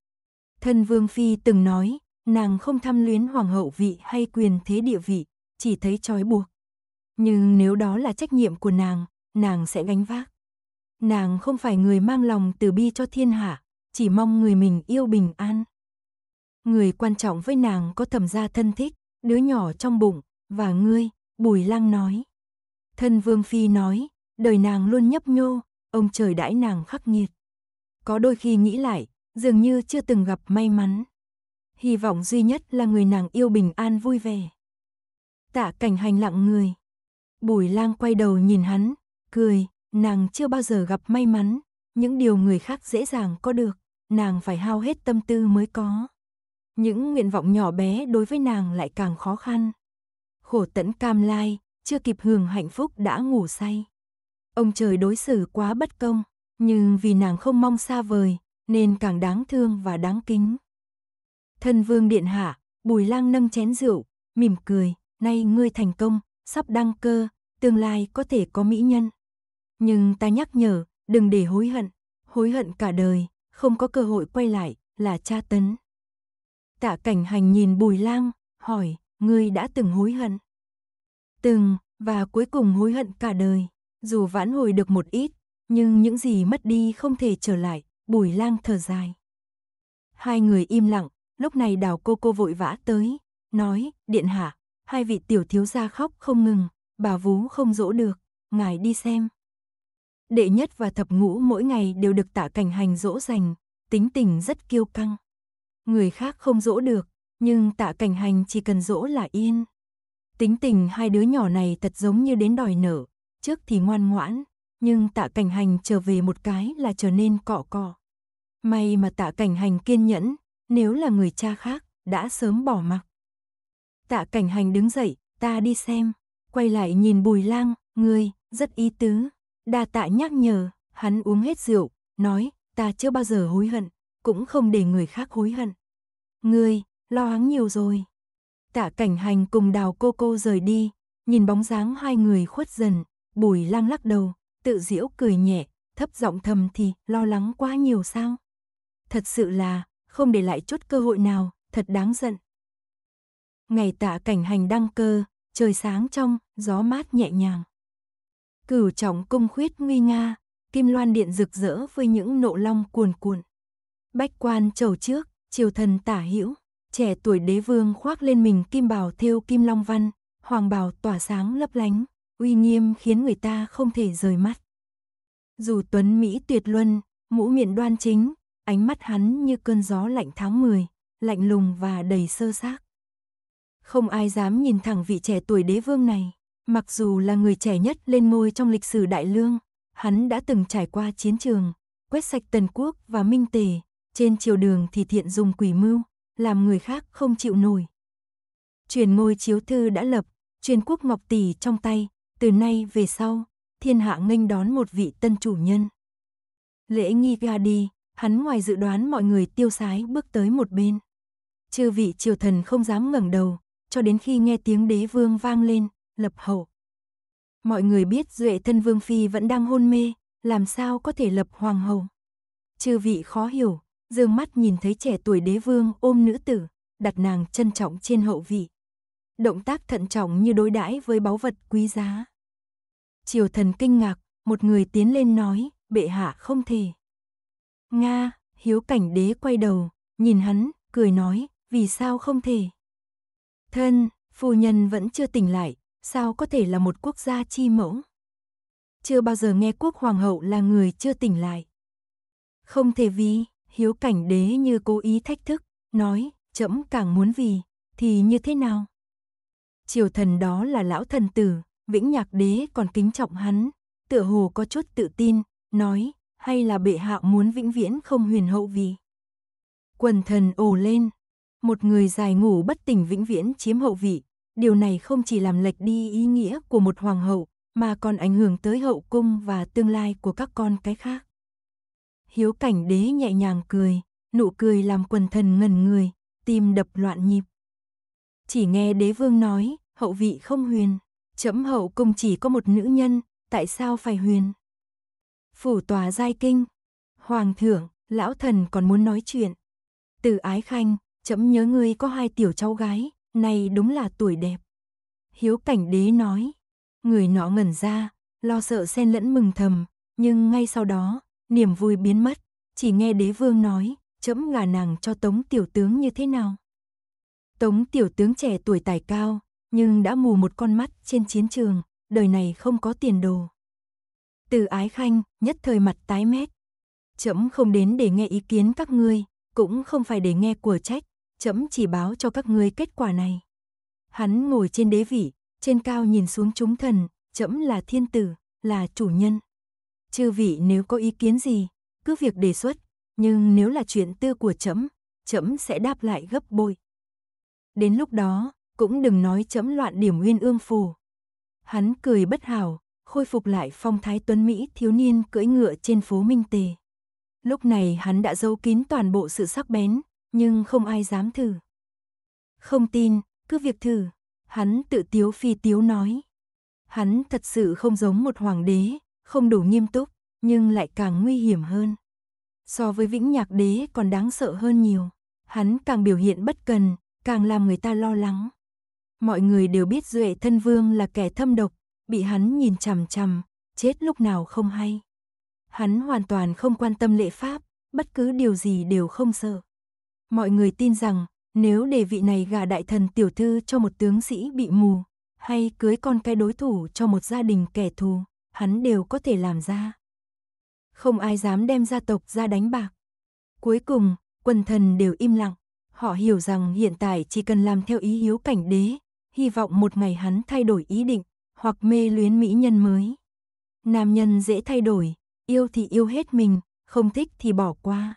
Thân Vương Phi từng nói, nàng không tham luyến hoàng hậu vị hay quyền thế địa vị, chỉ thấy trói buộc. Nhưng nếu đó là trách nhiệm của nàng, nàng sẽ gánh vác. Nàng không phải người mang lòng từ bi cho thiên hạ, chỉ mong người mình yêu bình an. Người quan trọng với nàng có thẩm gia thân thích, đứa nhỏ trong bụng, và ngươi, Bùi Lăng nói. Thân Vương Phi nói, đời nàng luôn nhấp nhô, ông trời đãi nàng khắc nghiệt. Có đôi khi nghĩ lại, dường như chưa từng gặp may mắn. Hy vọng duy nhất là người nàng yêu bình an vui vẻ. Tạ cảnh hành lặng người. Bùi lang quay đầu nhìn hắn, cười, nàng chưa bao giờ gặp may mắn, những điều người khác dễ dàng có được, nàng phải hao hết tâm tư mới có. Những nguyện vọng nhỏ bé đối với nàng lại càng khó khăn. Khổ tẫn cam lai, chưa kịp hưởng hạnh phúc đã ngủ say. Ông trời đối xử quá bất công, nhưng vì nàng không mong xa vời, nên càng đáng thương và đáng kính. Thân vương điện hạ, bùi lang nâng chén rượu, mỉm cười, nay ngươi thành công, sắp đăng cơ, tương lai có thể có mỹ nhân. Nhưng ta nhắc nhở, đừng để hối hận, hối hận cả đời, không có cơ hội quay lại, là tra tấn. Tạ cảnh hành nhìn bùi lang, hỏi, ngươi đã từng hối hận? Từng, và cuối cùng hối hận cả đời. Dù vãn hồi được một ít, nhưng những gì mất đi không thể trở lại, bùi lang thở dài. Hai người im lặng, lúc này đào cô cô vội vã tới, nói, điện hạ, hai vị tiểu thiếu gia khóc không ngừng, bà vú không dỗ được, ngài đi xem. Đệ nhất và thập ngũ mỗi ngày đều được tạ cảnh hành dỗ dành, tính tình rất kiêu căng người khác không dỗ được, nhưng tạ cảnh hành chỉ cần dỗ là yên. Tính tình hai đứa nhỏ này thật giống như đến đòi nở, trước thì ngoan ngoãn, nhưng tạ cảnh hành trở về một cái là trở nên cọ cọ. May mà tạ cảnh hành kiên nhẫn, nếu là người cha khác, đã sớm bỏ mặc. Tạ cảnh hành đứng dậy, ta đi xem, quay lại nhìn bùi lang, người rất ý tứ. Đa tạ nhắc nhở, hắn uống hết rượu, nói, ta chưa bao giờ hối hận cũng không để người khác hối hận. người lo lắng nhiều rồi. Tạ cảnh hành cùng đào cô cô rời đi, nhìn bóng dáng hai người khuất dần, bùi lang lắc đầu, tự diễu cười nhẹ, thấp giọng thầm thì lo lắng quá nhiều sao. Thật sự là, không để lại chút cơ hội nào, thật đáng giận. Ngày tạ cảnh hành đăng cơ, trời sáng trong, gió mát nhẹ nhàng. Cửu trọng cung khuyết nguy nga, kim loan điện rực rỡ với những nộ long cuồn cuộn bách quan chầu trước, triều thần tả hữu, trẻ tuổi đế vương khoác lên mình kim bào thêu kim long văn, hoàng bào tỏa sáng lấp lánh, uy nghiêm khiến người ta không thể rời mắt. Dù tuấn Mỹ tuyệt luân, mũ miệng đoan chính, ánh mắt hắn như cơn gió lạnh tháng 10, lạnh lùng và đầy sơ xác. Không ai dám nhìn thẳng vị trẻ tuổi đế vương này, mặc dù là người trẻ nhất lên ngôi trong lịch sử đại lương, hắn đã từng trải qua chiến trường, quét sạch tần quốc và minh tề, trên chiều đường thì thiện dùng quỷ mưu, làm người khác không chịu nổi. Truyền ngôi chiếu thư đã lập, truyền quốc ngọc tỷ trong tay, từ nay về sau, thiên hạ nghênh đón một vị tân chủ nhân. Lễ nghi ra đi, hắn ngoài dự đoán mọi người tiêu sái bước tới một bên. Chư vị triều thần không dám ngẩng đầu, cho đến khi nghe tiếng đế vương vang lên, lập hậu. Mọi người biết duệ thân vương phi vẫn đang hôn mê, làm sao có thể lập hoàng hậu. Chư vị khó hiểu, dương mắt nhìn thấy trẻ tuổi đế vương ôm nữ tử, đặt nàng trân trọng trên hậu vị. Động tác thận trọng như đối đãi với báu vật quý giá. Triều thần kinh ngạc, một người tiến lên nói, bệ hạ không thể. Nga, hiếu cảnh đế quay đầu, nhìn hắn, cười nói, vì sao không thể? Thân, phu nhân vẫn chưa tỉnh lại, sao có thể là một quốc gia chi mẫu? Chưa bao giờ nghe quốc hoàng hậu là người chưa tỉnh lại. Không thể vì hiếu cảnh đế như cố ý thách thức, nói, trẫm càng muốn vì, thì như thế nào? Triều thần đó là lão thần tử, vĩnh nhạc đế còn kính trọng hắn, tựa hồ có chút tự tin, nói, hay là bệ hạ muốn vĩnh viễn không huyền hậu vì. Quần thần ồ lên, một người dài ngủ bất tỉnh vĩnh viễn chiếm hậu vị, điều này không chỉ làm lệch đi ý nghĩa của một hoàng hậu, mà còn ảnh hưởng tới hậu cung và tương lai của các con cái khác hiếu cảnh đế nhẹ nhàng cười, nụ cười làm quần thần ngần người, tim đập loạn nhịp. Chỉ nghe đế vương nói, hậu vị không huyền, chấm hậu cung chỉ có một nữ nhân, tại sao phải huyền? Phủ tòa giai kinh, hoàng thượng, lão thần còn muốn nói chuyện. Từ ái khanh, chấm nhớ ngươi có hai tiểu cháu gái, này đúng là tuổi đẹp. Hiếu cảnh đế nói, người nọ ngẩn ra, lo sợ xen lẫn mừng thầm, nhưng ngay sau đó, niềm vui biến mất, chỉ nghe đế vương nói, chấm gà nàng cho tống tiểu tướng như thế nào. Tống tiểu tướng trẻ tuổi tài cao, nhưng đã mù một con mắt trên chiến trường, đời này không có tiền đồ. Từ ái khanh, nhất thời mặt tái mét. Chấm không đến để nghe ý kiến các ngươi, cũng không phải để nghe của trách, chấm chỉ báo cho các ngươi kết quả này. Hắn ngồi trên đế vị, trên cao nhìn xuống chúng thần, chấm là thiên tử, là chủ nhân. Chư vị nếu có ý kiến gì, cứ việc đề xuất, nhưng nếu là chuyện tư của chấm, chấm sẽ đáp lại gấp bội. Đến lúc đó, cũng đừng nói chấm loạn điểm uyên ương phù. Hắn cười bất hảo, khôi phục lại phong thái tuấn Mỹ thiếu niên cưỡi ngựa trên phố Minh Tề. Lúc này hắn đã giấu kín toàn bộ sự sắc bén, nhưng không ai dám thử. Không tin, cứ việc thử, hắn tự tiếu phi tiếu nói. Hắn thật sự không giống một hoàng đế, không đủ nghiêm túc, nhưng lại càng nguy hiểm hơn. So với Vĩnh Nhạc Đế còn đáng sợ hơn nhiều, hắn càng biểu hiện bất cần, càng làm người ta lo lắng. Mọi người đều biết Duệ Thân Vương là kẻ thâm độc, bị hắn nhìn chằm chằm, chết lúc nào không hay. Hắn hoàn toàn không quan tâm lễ pháp, bất cứ điều gì đều không sợ. Mọi người tin rằng, nếu đề vị này gả đại thần tiểu thư cho một tướng sĩ bị mù, hay cưới con cái đối thủ cho một gia đình kẻ thù, hắn đều có thể làm ra. Không ai dám đem gia tộc ra đánh bạc. Cuối cùng, quần thần đều im lặng. Họ hiểu rằng hiện tại chỉ cần làm theo ý hiếu cảnh đế, hy vọng một ngày hắn thay đổi ý định, hoặc mê luyến mỹ nhân mới. Nam nhân dễ thay đổi, yêu thì yêu hết mình, không thích thì bỏ qua.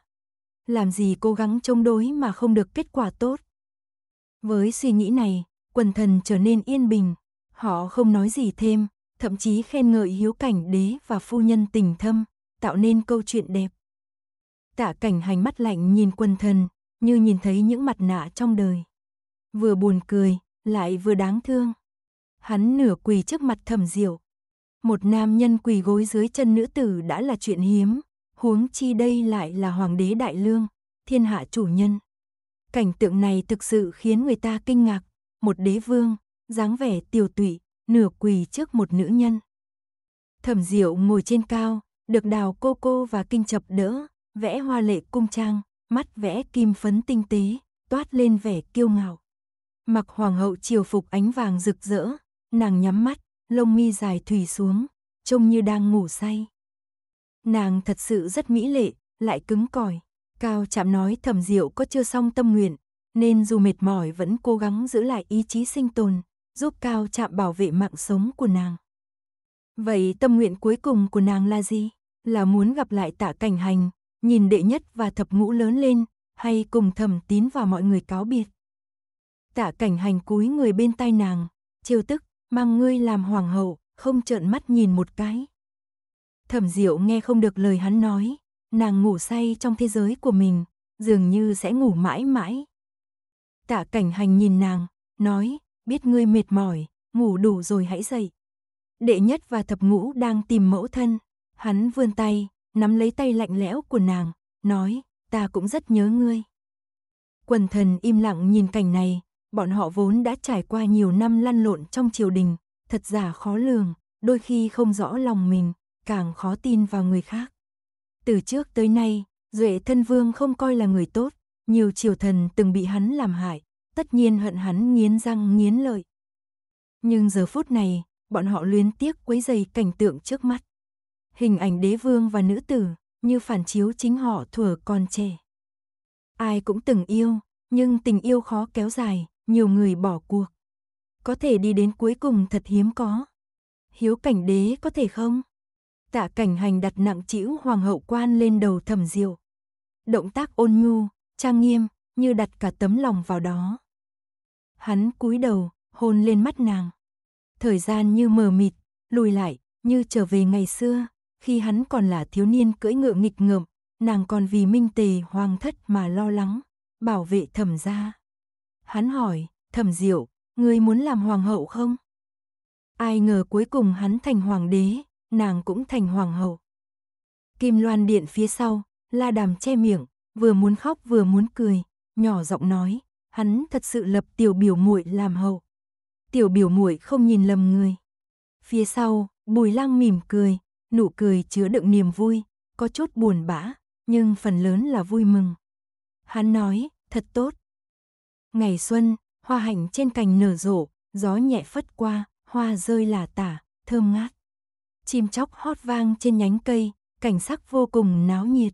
Làm gì cố gắng chống đối mà không được kết quả tốt. Với suy nghĩ này, quần thần trở nên yên bình, họ không nói gì thêm, thậm chí khen ngợi hiếu cảnh đế và phu nhân tình thâm, tạo nên câu chuyện đẹp. Tạ cảnh hành mắt lạnh nhìn quân thần, như nhìn thấy những mặt nạ trong đời. Vừa buồn cười, lại vừa đáng thương. Hắn nửa quỳ trước mặt thẩm diệu. Một nam nhân quỳ gối dưới chân nữ tử đã là chuyện hiếm, huống chi đây lại là hoàng đế đại lương, thiên hạ chủ nhân. Cảnh tượng này thực sự khiến người ta kinh ngạc, một đế vương, dáng vẻ tiều tụy, nửa quỳ trước một nữ nhân. Thẩm Diệu ngồi trên cao, được đào cô cô và kinh chập đỡ, vẽ hoa lệ cung trang, mắt vẽ kim phấn tinh tế, toát lên vẻ kiêu ngạo. Mặc hoàng hậu triều phục ánh vàng rực rỡ, nàng nhắm mắt, lông mi dài thủy xuống, trông như đang ngủ say. Nàng thật sự rất mỹ lệ, lại cứng cỏi. Cao chạm nói thẩm diệu có chưa xong tâm nguyện, nên dù mệt mỏi vẫn cố gắng giữ lại ý chí sinh tồn, giúp Cao Chạm bảo vệ mạng sống của nàng. Vậy tâm nguyện cuối cùng của nàng là gì? Là muốn gặp lại tạ cảnh hành, nhìn đệ nhất và thập ngũ lớn lên, hay cùng thẩm tín và mọi người cáo biệt? Tạ cảnh hành cúi người bên tai nàng, trêu tức, mang ngươi làm hoàng hậu, không trợn mắt nhìn một cái. Thẩm diệu nghe không được lời hắn nói, nàng ngủ say trong thế giới của mình, dường như sẽ ngủ mãi mãi. Tạ cảnh hành nhìn nàng, nói, biết ngươi mệt mỏi, ngủ đủ rồi hãy dậy. Đệ nhất và thập ngũ đang tìm mẫu thân, hắn vươn tay, nắm lấy tay lạnh lẽo của nàng, nói, ta cũng rất nhớ ngươi. Quần thần im lặng nhìn cảnh này, bọn họ vốn đã trải qua nhiều năm lăn lộn trong triều đình, thật giả khó lường, đôi khi không rõ lòng mình, càng khó tin vào người khác. Từ trước tới nay, Duệ thân vương không coi là người tốt, nhiều triều thần từng bị hắn làm hại, tất nhiên hận hắn nghiến răng nghiến lợi. Nhưng giờ phút này, bọn họ luyến tiếc quấy dày cảnh tượng trước mắt. Hình ảnh đế vương và nữ tử, như phản chiếu chính họ thuở còn trẻ. Ai cũng từng yêu, nhưng tình yêu khó kéo dài, nhiều người bỏ cuộc. Có thể đi đến cuối cùng thật hiếm có. Hiếu cảnh đế có thể không? Tạ cảnh hành đặt nặng chĩu hoàng hậu quan lên đầu thẩm diệu. Động tác ôn nhu, trang nghiêm, như đặt cả tấm lòng vào đó hắn cúi đầu, hôn lên mắt nàng. Thời gian như mờ mịt, lùi lại, như trở về ngày xưa, khi hắn còn là thiếu niên cưỡi ngựa nghịch ngợm, nàng còn vì minh tề hoàng thất mà lo lắng, bảo vệ thẩm gia. Hắn hỏi, thẩm diệu, ngươi muốn làm hoàng hậu không? Ai ngờ cuối cùng hắn thành hoàng đế, nàng cũng thành hoàng hậu. Kim loan điện phía sau, la đàm che miệng, vừa muốn khóc vừa muốn cười, nhỏ giọng nói, hắn thật sự lập tiểu biểu muội làm hậu. Tiểu biểu muội không nhìn lầm người. Phía sau, Bùi Lăng mỉm cười, nụ cười chứa đựng niềm vui, có chút buồn bã, nhưng phần lớn là vui mừng. Hắn nói, thật tốt. Ngày xuân, hoa hạnh trên cành nở rộ, gió nhẹ phất qua, hoa rơi là tả, thơm ngát. Chim chóc hót vang trên nhánh cây, cảnh sắc vô cùng náo nhiệt.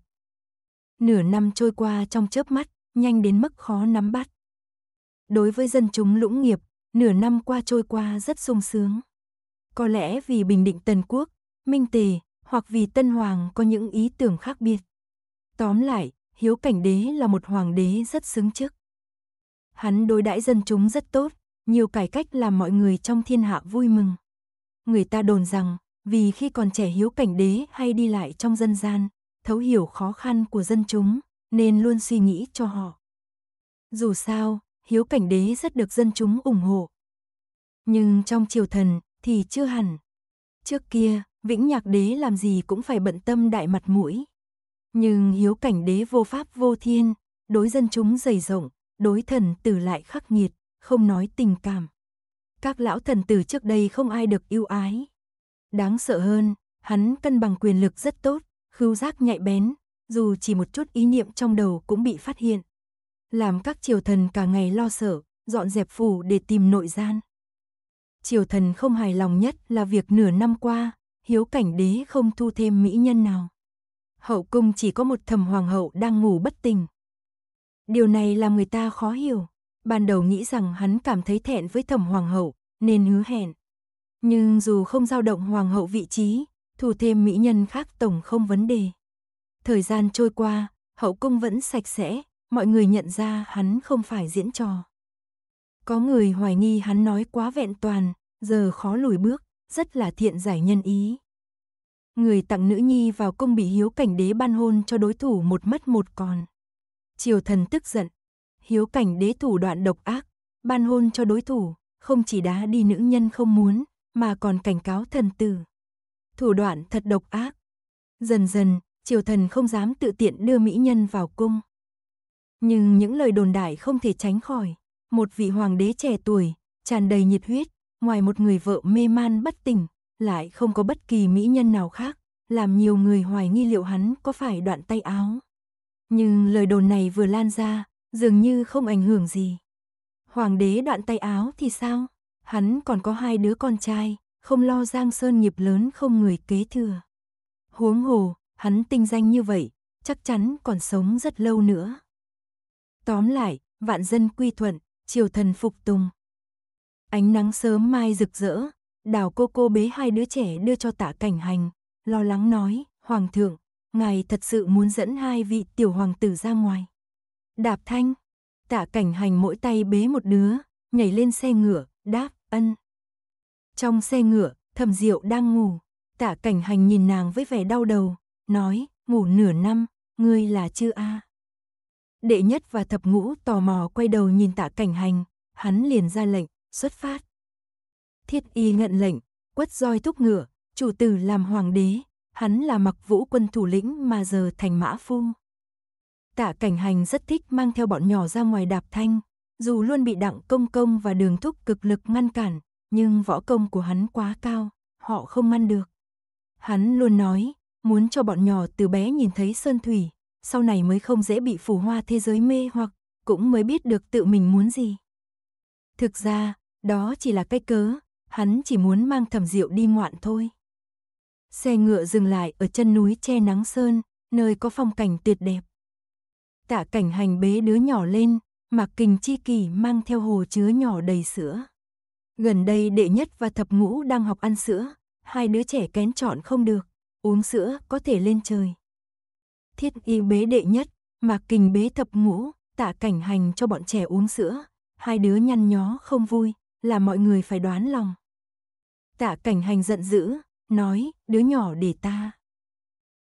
Nửa năm trôi qua trong chớp mắt, nhanh đến mức khó nắm bắt. Đối với dân chúng lũng nghiệp, nửa năm qua trôi qua rất sung sướng. Có lẽ vì Bình Định Tân Quốc, Minh Tề, hoặc vì Tân Hoàng có những ý tưởng khác biệt. Tóm lại, Hiếu Cảnh Đế là một hoàng đế rất xứng chức. Hắn đối đãi dân chúng rất tốt, nhiều cải cách làm mọi người trong thiên hạ vui mừng. Người ta đồn rằng, vì khi còn trẻ Hiếu Cảnh Đế hay đi lại trong dân gian, thấu hiểu khó khăn của dân chúng, nên luôn suy nghĩ cho họ. Dù sao, hiếu cảnh đế rất được dân chúng ủng hộ. Nhưng trong triều thần thì chưa hẳn. Trước kia, vĩnh nhạc đế làm gì cũng phải bận tâm đại mặt mũi. Nhưng hiếu cảnh đế vô pháp vô thiên, đối dân chúng dày rộng, đối thần tử lại khắc nghiệt, không nói tình cảm. Các lão thần tử trước đây không ai được yêu ái. Đáng sợ hơn, hắn cân bằng quyền lực rất tốt, khứu giác nhạy bén, dù chỉ một chút ý niệm trong đầu cũng bị phát hiện làm các triều thần cả ngày lo sợ, dọn dẹp phủ để tìm nội gian. Triều thần không hài lòng nhất là việc nửa năm qua, hiếu cảnh đế không thu thêm mỹ nhân nào. Hậu cung chỉ có một thầm hoàng hậu đang ngủ bất tỉnh. Điều này làm người ta khó hiểu. Ban đầu nghĩ rằng hắn cảm thấy thẹn với thầm hoàng hậu, nên hứa hẹn. Nhưng dù không giao động hoàng hậu vị trí, thu thêm mỹ nhân khác tổng không vấn đề. Thời gian trôi qua, hậu cung vẫn sạch sẽ, mọi người nhận ra hắn không phải diễn trò. Có người hoài nghi hắn nói quá vẹn toàn, giờ khó lùi bước, rất là thiện giải nhân ý. Người tặng nữ nhi vào cung bị hiếu cảnh đế ban hôn cho đối thủ một mất một còn. Triều thần tức giận, hiếu cảnh đế thủ đoạn độc ác, ban hôn cho đối thủ, không chỉ đá đi nữ nhân không muốn, mà còn cảnh cáo thần tử. Thủ đoạn thật độc ác. Dần dần, triều thần không dám tự tiện đưa mỹ nhân vào cung. Nhưng những lời đồn đại không thể tránh khỏi. Một vị hoàng đế trẻ tuổi, tràn đầy nhiệt huyết, ngoài một người vợ mê man bất tỉnh, lại không có bất kỳ mỹ nhân nào khác, làm nhiều người hoài nghi liệu hắn có phải đoạn tay áo. Nhưng lời đồn này vừa lan ra, dường như không ảnh hưởng gì. Hoàng đế đoạn tay áo thì sao? Hắn còn có hai đứa con trai, không lo giang sơn nghiệp lớn không người kế thừa. Huống hồ, hắn tinh danh như vậy, chắc chắn còn sống rất lâu nữa. Tóm lại, vạn dân quy thuận, triều thần phục tùng. Ánh nắng sớm mai rực rỡ, đào cô cô bế hai đứa trẻ đưa cho tạ cảnh hành, lo lắng nói, Hoàng thượng, ngài thật sự muốn dẫn hai vị tiểu hoàng tử ra ngoài. Đạp thanh, tạ cảnh hành mỗi tay bế một đứa, nhảy lên xe ngựa, đáp, ân. Trong xe ngựa, thầm diệu đang ngủ, tạ cảnh hành nhìn nàng với vẻ đau đầu, nói, ngủ nửa năm, ngươi là chưa A. À. Đệ nhất và thập ngũ tò mò quay đầu nhìn tạ cảnh hành, hắn liền ra lệnh, xuất phát. Thiết y ngận lệnh, quất roi thúc ngựa, chủ tử làm hoàng đế, hắn là mặc vũ quân thủ lĩnh mà giờ thành mã phu. Tạ cảnh hành rất thích mang theo bọn nhỏ ra ngoài đạp thanh, dù luôn bị đặng công công và đường thúc cực lực ngăn cản, nhưng võ công của hắn quá cao, họ không ngăn được. Hắn luôn nói, muốn cho bọn nhỏ từ bé nhìn thấy sơn thủy, sau này mới không dễ bị phù hoa thế giới mê hoặc, cũng mới biết được tự mình muốn gì. Thực ra, đó chỉ là cái cớ, hắn chỉ muốn mang thẩm rượu đi ngoạn thôi. Xe ngựa dừng lại ở chân núi che nắng sơn, nơi có phong cảnh tuyệt đẹp. Tạ cảnh hành bế đứa nhỏ lên, mặc kình chi kỳ mang theo hồ chứa nhỏ đầy sữa. Gần đây đệ nhất và thập ngũ đang học ăn sữa, hai đứa trẻ kén chọn không được, uống sữa có thể lên trời thiết y bế đệ nhất, mạc kình bế thập ngũ, tạ cảnh hành cho bọn trẻ uống sữa, hai đứa nhăn nhó không vui, là mọi người phải đoán lòng. Tạ cảnh hành giận dữ, nói, đứa nhỏ để ta.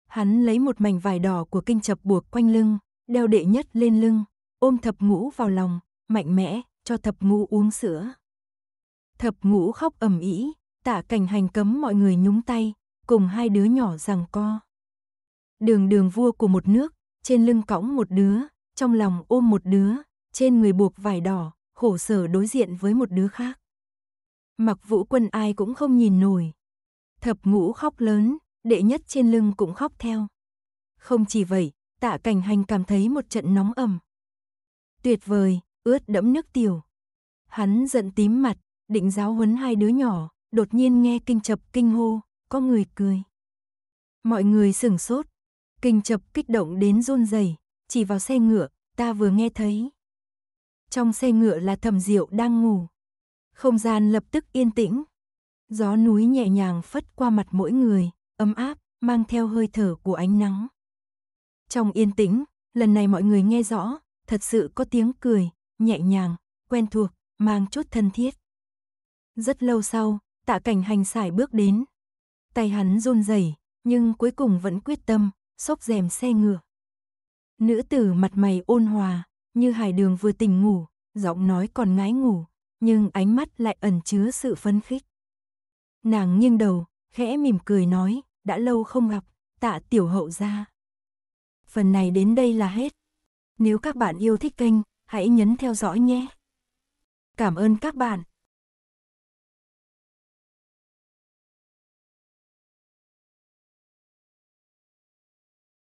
Hắn lấy một mảnh vải đỏ của kinh chập buộc quanh lưng, đeo đệ nhất lên lưng, ôm thập ngũ vào lòng, mạnh mẽ, cho thập ngũ uống sữa. Thập ngũ khóc ầm ĩ, tạ cảnh hành cấm mọi người nhúng tay, cùng hai đứa nhỏ rằng co đường đường vua của một nước, trên lưng cõng một đứa, trong lòng ôm một đứa, trên người buộc vải đỏ, khổ sở đối diện với một đứa khác. Mặc vũ quân ai cũng không nhìn nổi. Thập ngũ khóc lớn, đệ nhất trên lưng cũng khóc theo. Không chỉ vậy, tạ cảnh hành cảm thấy một trận nóng ẩm. Tuyệt vời, ướt đẫm nước tiểu. Hắn giận tím mặt, định giáo huấn hai đứa nhỏ, đột nhiên nghe kinh chập kinh hô, có người cười. Mọi người sửng sốt, kinh chập kích động đến run rẩy chỉ vào xe ngựa, ta vừa nghe thấy. Trong xe ngựa là thầm diệu đang ngủ. Không gian lập tức yên tĩnh. Gió núi nhẹ nhàng phất qua mặt mỗi người, ấm áp, mang theo hơi thở của ánh nắng. Trong yên tĩnh, lần này mọi người nghe rõ, thật sự có tiếng cười, nhẹ nhàng, quen thuộc, mang chút thân thiết. Rất lâu sau, tạ cảnh hành xài bước đến. Tay hắn run rẩy nhưng cuối cùng vẫn quyết tâm, xốc rèm xe ngựa. Nữ tử mặt mày ôn hòa, như hải đường vừa tỉnh ngủ, giọng nói còn ngái ngủ, nhưng ánh mắt lại ẩn chứa sự phấn khích. Nàng nghiêng đầu, khẽ mỉm cười nói, đã lâu không gặp, tạ tiểu hậu ra. Phần này đến đây là hết. Nếu các bạn yêu thích kênh, hãy nhấn theo dõi nhé. Cảm ơn các bạn.